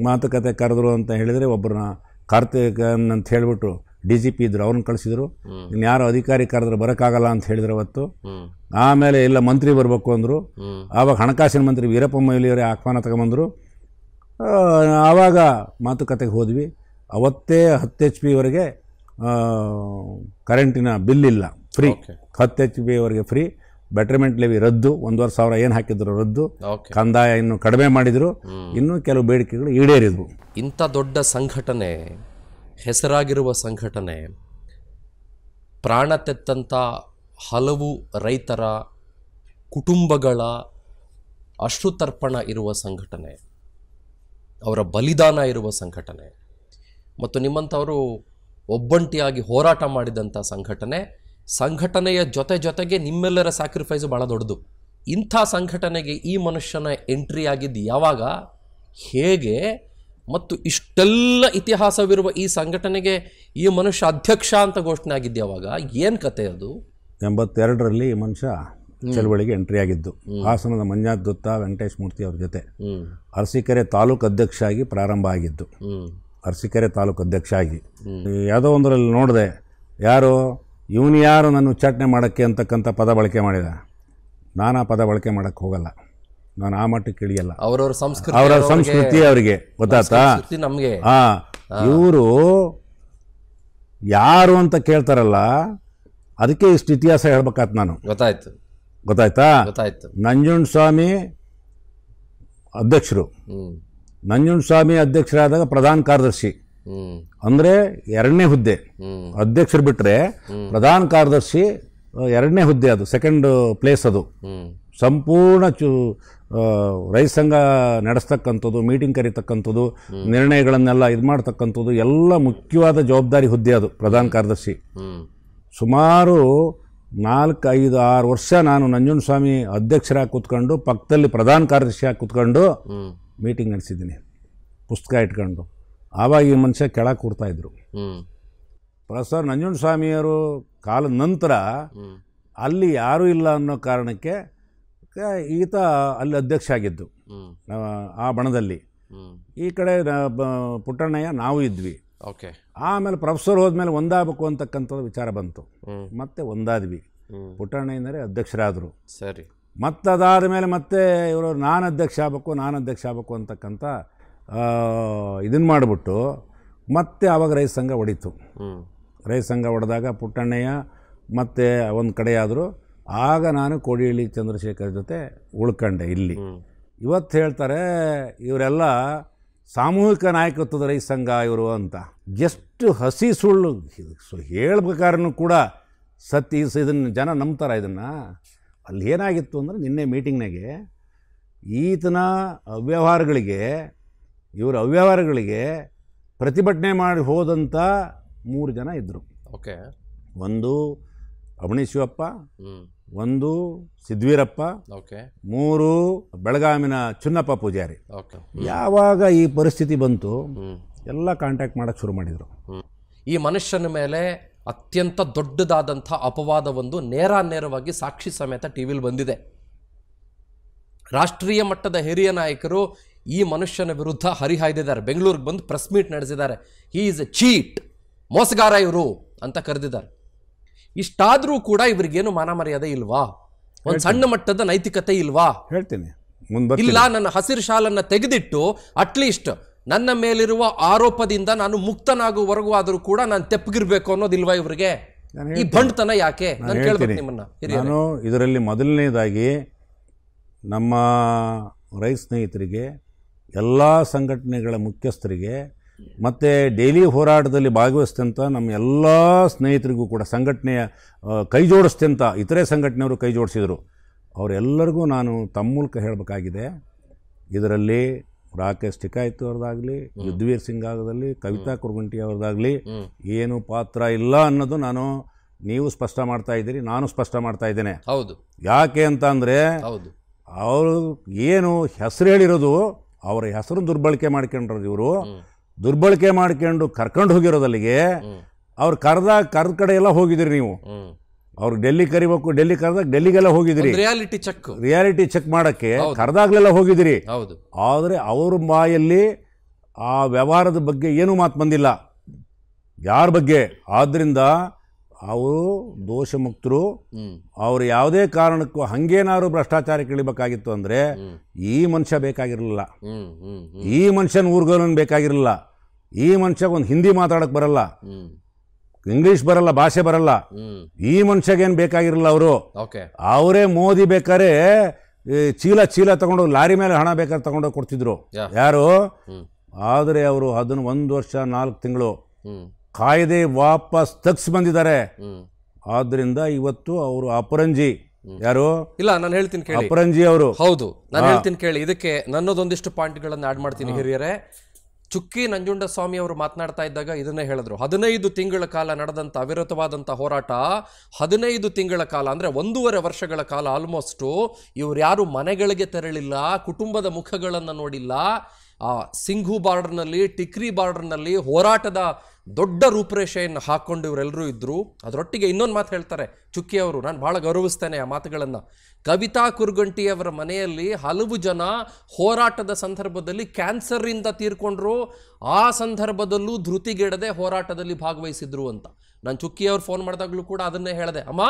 ಮಾತುಕತೆ ಕರೆದ್ರು ಅಂತ ಹೇಳಿದರೆ ಒಬ್ಬರನ್ನ ಕಾರ್ತಿಕನ್ ಅಂತ ಹೇಳಿಬಿಟ್ಟು ಡಿ ಜಿ ಪಿ ಇದ್ರು ಅವ್ರನ್ನ ಕಳಿಸಿದ್ರು ಇನ್ನು ಯಾರು ಅಧಿಕಾರಿ ಕರೆದ್ರೆ ಬರೋಕ್ಕಾಗಲ್ಲ ಅಂತ ಹೇಳಿದ್ರು ಅವತ್ತು ಆಮೇಲೆ ಇಲ್ಲ ಮಂತ್ರಿ ಬರಬೇಕು ಅಂದರು ಆವಾಗ ಹಣಕಾಸಿನ ಮಂತ್ರಿ ವೀರಪ್ಪ ಮೊಯ್ಲಿಯವರೇ ಆಹ್ವಾನ ತಗೊಂಬಂದರು ಆವಾಗ ಮಾತುಕತೆಗೆ ಹೋದ್ವಿ ಅವತ್ತೇ ಹತ್ತು ಎಚ್ ಪಿವರೆಗೆ ಕರೆಂಟಿನ ಬಿಲ್ ಇಲ್ಲ ಫ್ರೀ ಹತ್ತು ಎಚ್ ಅವರಿಗೆ ಫ್ರೀ ಬೆಟರ್ಮೆಂಟ್ ಲೆವಿ ರದ್ದು ಒಂದುವರೆ ಸಾವಿರ ಏನು ಹಾಕಿದ್ರು ರದ್ದು ಕಂದಾಯ ಇನ್ನು ಕಡಿಮೆ ಮಾಡಿದರು ಇನ್ನೂ ಕೆಲವು ಬೇಡಿಕೆಗಳು ಈಡೇರಿದವು ಇಂಥ ದೊಡ್ಡ ಸಂಘಟನೆ ಹೆಸರಾಗಿರುವ ಸಂಘಟನೆ ಪ್ರಾಣ ತೆತ್ತಂಥ ಹಲವು ರೈತರ ಕುಟುಂಬಗಳ ಅಶ್ರುತರ್ಪಣ ಇರುವ ಸಂಘಟನೆ ಅವರ ಬಲಿದಾನ ಇರುವ ಸಂಘಟನೆ ಮತ್ತು ನಿಮ್ಮಂಥವರು ಒಬ್ಬಂಟಿಯಾಗಿ ಹೋರಾಟ ಮಾಡಿದಂಥ ಸಂಘಟನೆ ಸಂಘಟನೆಯ ಜೊತೆ ಜೊತೆಗೆ ನಿಮ್ಮೆಲ್ಲರ ಸ್ಯಾಕ್ರಿಫೈಸು ಭಾಳ ದೊಡ್ಡದು ಇಂಥ ಸಂಘಟನೆಗೆ ಈ ಮನುಷ್ಯನ ಎಂಟ್ರಿ ಆಗಿದ್ದು ಯಾವಾಗ ಹೇಗೆ ಮತ್ತು ಇಷ್ಟೆಲ್ಲ ಇತಿಹಾಸವಿರುವ ಈ ಸಂಘಟನೆಗೆ ಈ ಮನುಷ್ಯ ಅಧ್ಯಕ್ಷ ಅಂತ ಘೋಷಣೆ ಆಗಿದ್ದೆ ಅವಾಗ ಏನು ಕತೆ ಅದು ಎಂಬತ್ತೆರಡರಲ್ಲಿ ಈ ಮನುಷ್ಯ ಚಳವಳಿಗೆ ಎಂಟ್ರಿ ಆಗಿದ್ದು ಹಾಸನದ ಮಂಜಾತ್ ದತ್ತ ವೆಂಕಟೇಶ್ ಮೂರ್ತಿ ಅವ್ರ ಜೊತೆ ಅರಸಿಕೆರೆ ತಾಲೂಕು ಅಧ್ಯಕ್ಷ ಆಗಿ ಪ್ರಾರಂಭ ಆಗಿದ್ದು ಅರಸೀಕೆರೆ ತಾಲೂಕು ಅಧ್ಯಕ್ಷ ಆಗಿ ಯಾವುದೋ ಒಂದರಲ್ಲಿ ನೋಡಿದೆ ಯಾರು ಇವನು ಯಾರು ನನ್ನ ಉಚ್ಚಾಟನೆ ಮಾಡೋಕ್ಕೆ ಅಂತಕ್ಕಂಥ ಪದ ಬಳಕೆ ಮಾಡಿದ ನಾನಾ ಪದ ಬಳಕೆ ಮಾಡೋಕ್ಕೆ ಹೋಗಲ್ಲ ನಾನು ಆ ಮಟ್ಟಕ್ಕೆ ಇಳಿಯಲ್ಲ ಅವರವ್ರ ಸಂಸ್ಕೃತಿ ಅವರ ಸಂಸ್ಕೃತಿ ಅವರಿಗೆ ಗೊತ್ತಾಯ್ತಾ ನಮಗೆ ಹಾ ಇವರು ಯಾರು ಅಂತ ಕೇಳ್ತಾರಲ್ಲ ಅದಕ್ಕೆ ಇಷ್ಟು ಇತಿಹಾಸ ಹೇಳ್ಬೇಕಾಯ್ತು ನಾನು ಗೊತ್ತಾಯ್ತು ಗೊತ್ತಾಯ್ತಾ ಗೊತ್ತಾಯ್ತು ನಂಜುಂಡ ಸ್ವಾಮಿ ಅಧ್ಯಕ್ಷರು ನಂಜುಂಡ ಸ್ವಾಮಿ ಅಧ್ಯಕ್ಷರಾದಾಗ ಪ್ರಧಾನ ಕಾರ್ಯದರ್ಶಿ ಅಂದರೆ ಎರಡನೇ ಹುದ್ದೆ ಅಧ್ಯಕ್ಷರು ಬಿಟ್ಟರೆ ಪ್ರಧಾನ ಕಾರ್ಯದರ್ಶಿ ಎರಡನೇ ಹುದ್ದೆ ಅದು ಸೆಕೆಂಡ್ ಪ್ಲೇಸ್ ಅದು ಸಂಪೂರ್ಣ ಚು ರೈತ ಸಂಘ ನಡೆಸ್ತಕ್ಕಂಥದ್ದು ಮೀಟಿಂಗ್ ಕರೀತಕ್ಕಂಥದ್ದು ನಿರ್ಣಯಗಳನ್ನೆಲ್ಲ ಇದು ಮಾಡ್ತಕ್ಕಂಥದ್ದು ಎಲ್ಲ ಮುಖ್ಯವಾದ ಜವಾಬ್ದಾರಿ ಹುದ್ದೆ ಅದು ಪ್ರಧಾನ ಕಾರ್ಯದರ್ಶಿ ಸುಮಾರು ನಾಲ್ಕು ಐದು ಆರು ವರ್ಷ ನಾನು ಸ್ವಾಮಿ ಅಧ್ಯಕ್ಷರಾಗಿ ಕೂತ್ಕೊಂಡು ಪಕ್ಕದಲ್ಲಿ ಪ್ರಧಾನ ಕಾರ್ಯದರ್ಶಿಯಾಗಿ ಕೂತ್ಕೊಂಡು ಮೀಟಿಂಗ್ ನಡೆಸಿದ್ದೀನಿ ಪುಸ್ತಕ ಇಟ್ಕೊಂಡು ಆವಾಗ ಈ ಮನುಷ್ಯ ಕೆಳಗೆ ಕೂರ್ತಾಯಿದ್ರು ಪ್ರೊಫೆಸರ್ ಅವರು ಕಾಲದ ನಂತರ ಅಲ್ಲಿ ಯಾರೂ ಇಲ್ಲ ಅನ್ನೋ ಕಾರಣಕ್ಕೆ ಅದಕ್ಕೆ ಈತ ಅಲ್ಲಿ ಅಧ್ಯಕ್ಷ ಆಗಿದ್ದು ಆ ಬಣದಲ್ಲಿ ಈ ಕಡೆ ಪುಟ್ಟಣ್ಣಯ್ಯ ನಾವು ಇದ್ವಿ ಓಕೆ ಆಮೇಲೆ ಪ್ರೊಫೆಸರ್ ಹೋದ್ಮೇಲೆ ಒಂದಾಗಬೇಕು ಅಂತಕ್ಕಂಥದ್ದು ವಿಚಾರ ಬಂತು ಮತ್ತೆ ಒಂದಾದ್ವಿ ಪುಟ್ಟಣ್ಣಯ್ಯನವರೇ ಅಧ್ಯಕ್ಷರಾದರು ಸರಿ ಮತ್ತದಾದ ಮೇಲೆ ಮತ್ತೆ ಇವರು ನಾನು ಅಧ್ಯಕ್ಷ ಆಗಬೇಕು ನಾನು ಅಧ್ಯಕ್ಷ ಆಗಬೇಕು ಅಂತಕ್ಕಂಥ ಇದನ್ನು ಮಾಡಿಬಿಟ್ಟು ಮತ್ತೆ ಆವಾಗ ರೈತ ಸಂಘ ಹೊಡಿತು ರೈತ ಸಂಘ ಹೊಡೆದಾಗ ಪುಟ್ಟಣ್ಣಯ್ಯ ಮತ್ತೆ ಒಂದು ಕಡೆಯಾದರೂ ಆಗ ನಾನು ಕೋಡಿಹಳ್ಳಿ ಚಂದ್ರಶೇಖರ್ ಜೊತೆ ಉಳ್ಕಂಡೆ ಇಲ್ಲಿ ಇವತ್ತು ಹೇಳ್ತಾರೆ ಇವರೆಲ್ಲ ಸಾಮೂಹಿಕ ನಾಯಕತ್ವದ ರೈತ ಸಂಘ ಇವರು ಅಂತ ಎಷ್ಟು ಹಸಿ ಸುಳ್ಳು ಹೇಳ್ಬೇಕಾದ್ರೂ ಕೂಡ ಸತ್ಯ ಇದನ್ನು ಜನ ನಂಬ್ತಾರೆ ಇದನ್ನು ಅಲ್ಲಿ ಏನಾಗಿತ್ತು ಅಂದರೆ ನಿನ್ನೆ ಮೀಟಿಂಗ್ನಾಗೆ ಈತನ ಅವ್ಯವಹಾರಗಳಿಗೆ ಇವರ ಅವ್ಯವಹಾರಗಳಿಗೆ ಪ್ರತಿಭಟನೆ ಮಾಡಿ ಹೋದಂಥ ಮೂರು ಜನ ಇದ್ದರು ಓಕೆ ಒಂದು ಅವಣಿ ಶಿವಪ್ಪ ಒಂದು ಸಿದ್ವೀರಪ್ಪ ಮೂರು ಬೆಳಗಾವಿನ ಚುನ್ನಪ್ಪ ಪೂಜಾರಿ ಯಾವಾಗ ಈ ಪರಿಸ್ಥಿತಿ ಬಂತು ಎಲ್ಲ ಕಾಂಟ್ಯಾಕ್ಟ್ ಮಾಡಕ್ ಶುರು ಮಾಡಿದರು ಈ ಮನುಷ್ಯನ ಮೇಲೆ ಅತ್ಯಂತ ದೊಡ್ಡದಾದಂತಹ ಅಪವಾದ ಒಂದು ನೇರ ನೇರವಾಗಿ ಸಾಕ್ಷಿ ಸಮೇತ ಟಿವಿಲಿ ಬಂದಿದೆ ರಾಷ್ಟ್ರೀಯ ಮಟ್ಟದ ಹಿರಿಯ ನಾಯಕರು ಈ ಮನುಷ್ಯನ ವಿರುದ್ಧ ಹರಿಹಾಯ್ದಿದ್ದಾರೆ ಬೆಂಗಳೂರಿಗೆ ಬಂದು ಪ್ರೆಸ್ ಮೀಟ್ ನಡೆಸಿದ್ದಾರೆ ಹಿ ಈಸ್ ಎ ಚೀಟ್ ಮೋಸಗಾರ ಇವರು ಅಂತ ಕರೆದಿದ್ದಾರೆ ಇಷ್ಟಾದರೂ ಕೂಡ ಇವರಿಗೇನು ಮಾನ ಮರ್ಯಾದೆ ಇಲ್ವಾ ಒಂದು ಸಣ್ಣ ಮಟ್ಟದ ನೈತಿಕತೆ ಇಲ್ವಾ ಹೇಳ್ತೀನಿ ಇಲ್ಲ ನನ್ನ ಹಸಿರು ಶಾಲನ್ನು ತೆಗೆದಿಟ್ಟು ಅಟ್ಲೀಸ್ಟ್ ನನ್ನ ಮೇಲಿರುವ ಆರೋಪದಿಂದ ನಾನು ಮುಕ್ತನಾಗುವವರೆಗೂ ಆದರೂ ಕೂಡ ನಾನು ತೆಪ್ಪಗಿರ್ಬೇಕು ಅನ್ನೋದಿಲ್ವಾ ಇವರಿಗೆ ಈ ಬಂಡ್ತನ ಯಾಕೆ ನಾನು ಇದರಲ್ಲಿ ಮೊದಲನೇದಾಗಿ ನಮ್ಮ ರೈ ಸ್ನೇಹಿತರಿಗೆ ಎಲ್ಲ ಸಂಘಟನೆಗಳ ಮುಖ್ಯಸ್ಥರಿಗೆ ಮತ್ತು ಡೈಲಿ ಹೋರಾಟದಲ್ಲಿ ಭಾಗವಹಿಸ್ತಂತ ನಮ್ಮ ಎಲ್ಲ ಸ್ನೇಹಿತರಿಗೂ ಕೂಡ ಸಂಘಟನೆಯ ಕೈ ಜೋಡಿಸ್ತಂಥ ಇತರೆ ಸಂಘಟನೆಯವರು ಕೈ ಜೋಡಿಸಿದರು ಅವರೆಲ್ಲರಿಗೂ ನಾನು ತಮ್ಮ ಮೂಲಕ ಹೇಳಬೇಕಾಗಿದೆ ಇದರಲ್ಲಿ ರಾಕೇಶ್ ಟಿಕಾಯತ್ ಅವ್ರದ್ದಾಗಲಿ ಯುದ್ಧವೀರ್ ಸಿಂಗ್ ಆಗದಲ್ಲಿ ಕವಿತಾ ಕುರ್ಗುಂಟಿ ಅವ್ರದ್ದಾಗಲಿ ಏನು ಪಾತ್ರ ಇಲ್ಲ ಅನ್ನೋದು ನಾನು ನೀವು ಸ್ಪಷ್ಟ ಮಾಡ್ತಾ ಇದ್ದೀರಿ ನಾನು ಸ್ಪಷ್ಟ ಮಾಡ್ತಾ ಇದ್ದೇನೆ ಹೌದು ಯಾಕೆ ಅಂತ ಅಂದರೆ ಹೌದು ಅವರು ಏನು ಹೆಸರು ಹೇಳಿರೋದು ಅವರ ಹೆಸರು ದುರ್ಬಳಕೆ ಮಾಡ್ಕೊಂಡ್ರು ಇವರು ದುರ್ಬಳಕೆ ಮಾಡ್ಕೊಂಡು ಕರ್ಕೊಂಡು ಹೋಗಿರೋದಲ್ಲಿಗೆ ಅವ್ರು ಕರೆದಾಗ ಕರೆದ ಕಡೆ ಎಲ್ಲ ಹೋಗಿದ್ರಿ ನೀವು ಅವ್ರು ಡೆಲ್ಲಿ ಕರಿಬೇಕು ಡೆಲ್ಲಿ ಕರೆದಾಗ ಡೆಲ್ಲಿಗೆಲ್ಲ ಹೋಗಿದ್ರಿ ರಿಯಾಲಿಟಿ ಚೆಕ್ ರಿಯಾಲಿಟಿ ಚೆಕ್ ಮಾಡೋಕ್ಕೆ ಕರೆದಾಗ್ಲೆಲ್ಲ ಹೋಗಿದ್ರಿ ಹೌದು ಆದರೆ ಅವ್ರ ಬಾಯಲ್ಲಿ ಆ ವ್ಯವಹಾರದ ಬಗ್ಗೆ ಏನೂ ಮಾತು ಬಂದಿಲ್ಲ ಯಾರ ಬಗ್ಗೆ ಆದ್ದರಿಂದ ಅವರು ದೋಷಮುಕ್ತರು ಅವ್ರು ಯಾವುದೇ ಕಾರಣಕ್ಕೂ ಹಂಗೇನಾದ್ರು ಭ್ರಷ್ಟಾಚಾರಕ್ಕೆ ಇಳಿಬೇಕಾಗಿತ್ತು ಅಂದರೆ ಈ ಮನುಷ್ಯ ಬೇಕಾಗಿರಲಿಲ್ಲ ಈ ಮನುಷ್ಯನ ಊರ್ಗಲನ್ ಬೇಕಾಗಿರಲಿಲ್ಲ ಈ ಮನುಷ್ಯ ಒಂದು ಹಿಂದಿ ಮಾತಾಡಕ್ ಬರಲ್ಲ ಇಂಗ್ಲಿಷ್ ಬರಲ್ಲ ಭಾಷೆ ಬರಲ್ಲ ಈ ಮನುಷ್ಯಗೇನು ಬೇಕಾಗಿರಲ್ಲ ಅವರು ಅವರೇ ಮೋದಿ ಬೇಕಾದ್ರೆ ಚೀಲ ಚೀಲ ತಗೊಂಡು ಲಾರಿ ಮೇಲೆ ಹಣ ಬೇಕಾದ್ರೆ ತಗೊಂಡೋಗಿ ಕೊಡ್ತಿದ್ರು ಯಾರು ಆದರೆ ಅವರು ಅದನ್ನು ಒಂದ್ ವರ್ಷ ನಾಲ್ಕು ತಿಂಗಳು ಕಾಯ್ದೆ ವಾಪಸ್ ತಗ್ಸ್ ಬಂದಿದ್ದಾರೆ ಆದ್ರಿಂದ ಇವತ್ತು ಅವರು ಅಪರಂಜಿ ಯಾರು ಇಲ್ಲ ನಾನು ಹೇಳ್ತೀನಿ ಅಪರಂಜಿ ಅವರು ಹೌದು ನಾನು ಹೇಳ್ತೀನಿ ಕೇಳಿ ಇದಕ್ಕೆ ನನ್ನದೊಂದಿಷ್ಟು ಪಾಯಿಂಟ್ಗಳನ್ನು ಆಡ್ ಮಾಡ್ತೀನಿ ಹಿರಿಯರೇ ಚುಕ್ಕಿ ನಂಜುಂಡಸ್ವಾಮಿ ಅವರು ಮಾತನಾಡ್ತಾ ಇದ್ದಾಗ ಇದನ್ನೇ ಹೇಳಿದ್ರು ಹದಿನೈದು ತಿಂಗಳ ಕಾಲ ನಡೆದಂಥ ಅವಿರತವಾದಂಥ ಹೋರಾಟ ಹದಿನೈದು ತಿಂಗಳ ಕಾಲ ಅಂದರೆ ಒಂದೂವರೆ ವರ್ಷಗಳ ಕಾಲ ಆಲ್ಮೋಸ್ಟು ಇವ್ರು ಯಾರು ಮನೆಗಳಿಗೆ ತೆರಳಿಲ್ಲ ಕುಟುಂಬದ ಮುಖಗಳನ್ನು ನೋಡಿಲ್ಲ ಆ ಸಿಂಘು ಬಾರ್ಡರ್ನಲ್ಲಿ ಟಿಕ್ರಿ ಬಾರ್ಡರ್ನಲ್ಲಿ ಹೋರಾಟದ ದೊಡ್ಡ ರೂಪರೇಷೆಯನ್ನು ಹಾಕ್ಕೊಂಡು ಇವರೆಲ್ಲರೂ ಇದ್ದರು ಅದರೊಟ್ಟಿಗೆ ಇನ್ನೊಂದು ಮಾತು ಹೇಳ್ತಾರೆ ಚುಕ್ಕಿಯವರು ನಾನು ಭಾಳ ಗೌರವಿಸ್ತೇನೆ ಆ ಮಾತುಗಳನ್ನು ಕವಿತಾ ಕುರ್ಗಂಟಿಯವರ ಮನೆಯಲ್ಲಿ ಹಲವು ಜನ ಹೋರಾಟದ ಸಂದರ್ಭದಲ್ಲಿ ಕ್ಯಾನ್ಸರಿಂದ ತೀರ್ಕೊಂಡ್ರು ಆ ಸಂದರ್ಭದಲ್ಲೂ ಧೃತಿಗೆಡದೆ ಹೋರಾಟದಲ್ಲಿ ಭಾಗವಹಿಸಿದ್ರು ಅಂತ ನಾನು ಚುಕ್ಕಿಯವರು ಫೋನ್ ಮಾಡಿದಾಗಲೂ ಕೂಡ ಅದನ್ನೇ ಹೇಳಿದೆ ಅಮ್ಮ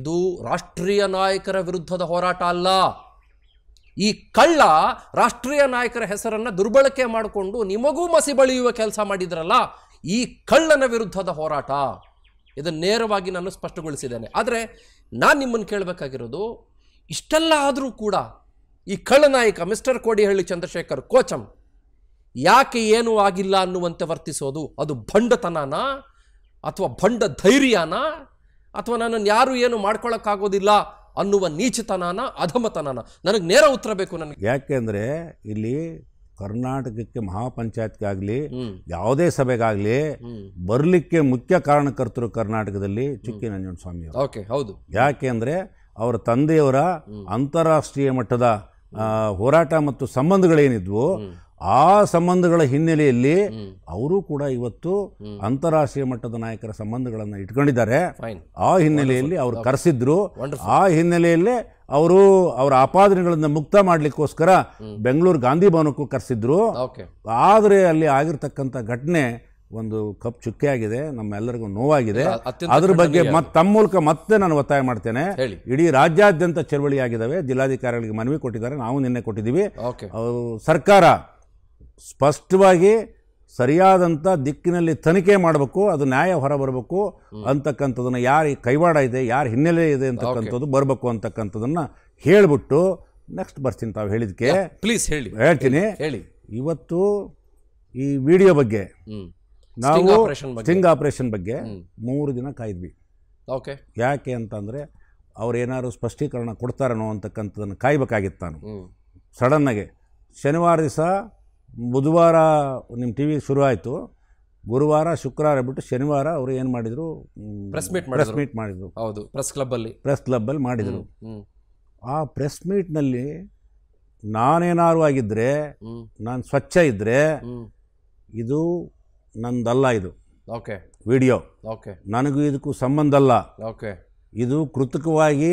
ಇದು ರಾಷ್ಟ್ರೀಯ ನಾಯಕರ ವಿರುದ್ಧದ ಹೋರಾಟ ಅಲ್ಲ ಈ ಕಳ್ಳ ರಾಷ್ಟ್ರೀಯ ನಾಯಕರ ಹೆಸರನ್ನು ದುರ್ಬಳಕೆ ಮಾಡಿಕೊಂಡು ನಿಮಗೂ ಮಸಿ ಬಳಿಯುವ ಕೆಲಸ ಮಾಡಿದ್ರಲ್ಲ ಈ ಕಳ್ಳನ ವಿರುದ್ಧದ ಹೋರಾಟ ಇದನ್ನು ನೇರವಾಗಿ ನಾನು ಸ್ಪಷ್ಟಗೊಳಿಸಿದ್ದೇನೆ ಆದರೆ ನಾನು ನಿಮ್ಮನ್ನು ಕೇಳಬೇಕಾಗಿರೋದು ಇಷ್ಟೆಲ್ಲ ಆದರೂ ಕೂಡ ಈ ಕಳ್ಳ ನಾಯಕ ಮಿಸ್ಟರ್ ಕೋಡಿಹಳ್ಳಿ ಚಂದ್ರಶೇಖರ್ ಕೋಚಂ ಯಾಕೆ ಏನೂ ಆಗಿಲ್ಲ ಅನ್ನುವಂತೆ ವರ್ತಿಸೋದು ಅದು ಭಂಡತನಾನ ಅಥವಾ ಭಂಡ ಧೈರ್ಯನ ಅಥವಾ ನನ್ನನ್ನು ಯಾರೂ ಏನು ಮಾಡ್ಕೊಳ್ಳೋಕ್ಕಾಗೋದಿಲ್ಲ ಅನ್ನುವ ನೀಚತನನ ಅಧಮತನನ ನನಗೆ ನೇರ ಉತ್ತರ ಬೇಕು ನನಗೆ ಯಾಕೆಂದ್ರೆ ಇಲ್ಲಿ ಕರ್ನಾಟಕಕ್ಕೆ ಮಹಾಪಂಚಾಯತ್ಗಾಗಲಿ ಯಾವುದೇ ಸಭೆಗಾಗ್ಲಿ ಬರಲಿಕ್ಕೆ ಮುಖ್ಯ ಕಾರಣಕರ್ತರು ಕರ್ನಾಟಕದಲ್ಲಿ ಚುಕ್ಕಿ ನಂಜನ ಸ್ವಾಮಿ ಓಕೆ ಹೌದು ಯಾಕೆ ಅಂದರೆ ಅವರ ತಂದೆಯವರ ಅಂತಾರಾಷ್ಟ್ರೀಯ ಮಟ್ಟದ ಹೋರಾಟ ಮತ್ತು ಸಂಬಂಧಗಳೇನಿದ್ವು ಆ ಸಂಬಂಧಗಳ ಹಿನ್ನೆಲೆಯಲ್ಲಿ ಅವರು ಕೂಡ ಇವತ್ತು ಅಂತಾರಾಷ್ಟ್ರೀಯ ಮಟ್ಟದ ನಾಯಕರ ಸಂಬಂಧಗಳನ್ನು ಇಟ್ಕೊಂಡಿದ್ದಾರೆ ಆ ಹಿನ್ನೆಲೆಯಲ್ಲಿ ಅವರು ಕರೆಸಿದ್ರು ಆ ಹಿನ್ನೆಲೆಯಲ್ಲಿ ಅವರು ಅವರ ಆಪಾದನೆಗಳನ್ನ ಮುಕ್ತ ಮಾಡ್ಲಿಕ್ಕೋಸ್ಕರ ಬೆಂಗಳೂರು ಗಾಂಧಿ ಭವನಕ್ಕೂ ಕರೆಸಿದ್ರು ಆದರೆ ಅಲ್ಲಿ ಆಗಿರ್ತಕ್ಕಂಥ ಘಟನೆ ಒಂದು ಕಪ್ ಚುಕ್ಕೆ ಆಗಿದೆ ನಮ್ಮೆಲ್ಲರಿಗೂ ನೋವಾಗಿದೆ ಅದ್ರ ಬಗ್ಗೆ ಮತ್ ತಮ್ಮ ಮೂಲಕ ಮತ್ತೆ ನಾನು ಒತ್ತಾಯ ಮಾಡ್ತೇನೆ ಇಡೀ ರಾಜ್ಯಾದ್ಯಂತ ಚಳವಳಿ ಆಗಿದ್ದಾವೆ ಜಿಲ್ಲಾಧಿಕಾರಿಗಳಿಗೆ ಮನವಿ ಕೊಟ್ಟಿದ್ದಾರೆ ನಾವು ನಿನ್ನೆ ಕೊಟ್ಟಿದ್ದೀವಿ ಸರ್ಕಾರ ಸ್ಪಷ್ಟವಾಗಿ ಸರಿಯಾದಂಥ ದಿಕ್ಕಿನಲ್ಲಿ ತನಿಖೆ ಮಾಡಬೇಕು ಅದು ನ್ಯಾಯ ಹೊರಬರಬೇಕು ಅಂತಕ್ಕಂಥದ್ದನ್ನು ಯಾರು ಕೈವಾಡ ಇದೆ ಯಾರು ಹಿನ್ನೆಲೆ ಇದೆ ಅಂತಕ್ಕಂಥದ್ದು ಬರಬೇಕು ಅಂತಕ್ಕಂಥದ್ದನ್ನು ಹೇಳಿಬಿಟ್ಟು ನೆಕ್ಸ್ಟ್ ಬರ್ತೀನಿ ತಾವು ಹೇಳಿದಕ್ಕೆ ಪ್ಲೀಸ್ ಹೇಳಿ ಹೇಳ್ತೀನಿ ಹೇಳಿ ಇವತ್ತು ಈ ವಿಡಿಯೋ ಬಗ್ಗೆ ನಾವು ಸ್ಟಿಂಗ್ ಆಪರೇಷನ್ ಬಗ್ಗೆ ಮೂರು ದಿನ ಕಾಯಿದ್ವಿ ಓಕೆ ಯಾಕೆ ಅಂತಂದರೆ ಅವ್ರು ಏನಾದ್ರು ಸ್ಪಷ್ಟೀಕರಣ ಕೊಡ್ತಾರನೋ ಅಂತಕ್ಕಂಥದ್ದನ್ನು ಕಾಯ್ಬೇಕಾಗಿತ್ತು ನಾನು ಸಡನ್ನಾಗೆ ಶನಿವಾರ ದಿವಸ ಬುಧವಾರ ನಿಮ್ಮ ಟಿ ವಿ ಶುರು ಆಯಿತು ಗುರುವಾರ ಶುಕ್ರವಾರ ಬಿಟ್ಟು ಶನಿವಾರ ಅವರು ಏನು ಮಾಡಿದರು ಪ್ರೆಸ್ ಮೀಟ್ ಪ್ರೆಸ್ ಮೀಟ್ ಮಾಡಿದರು ಹೌದು ಪ್ರೆಸ್ ಕ್ಲಬ್ಬಲ್ಲಿ ಪ್ರೆಸ್ ಕ್ಲಬ್ಬಲ್ಲಿ ಮಾಡಿದರು ಆ ಪ್ರೆಸ್ ಮೀಟ್ನಲ್ಲಿ ನಾನೇನಾರು ಆಗಿದ್ದರೆ ನಾನು ಸ್ವಚ್ಛ ಇದ್ದರೆ ಇದು ನಂದಲ್ಲ ಇದು ಓಕೆ ವಿಡಿಯೋ ಓಕೆ ನನಗೂ ಇದಕ್ಕೂ ಸಂಬಂಧ ಅಲ್ಲ ಓಕೆ ಇದು ಕೃತಕವಾಗಿ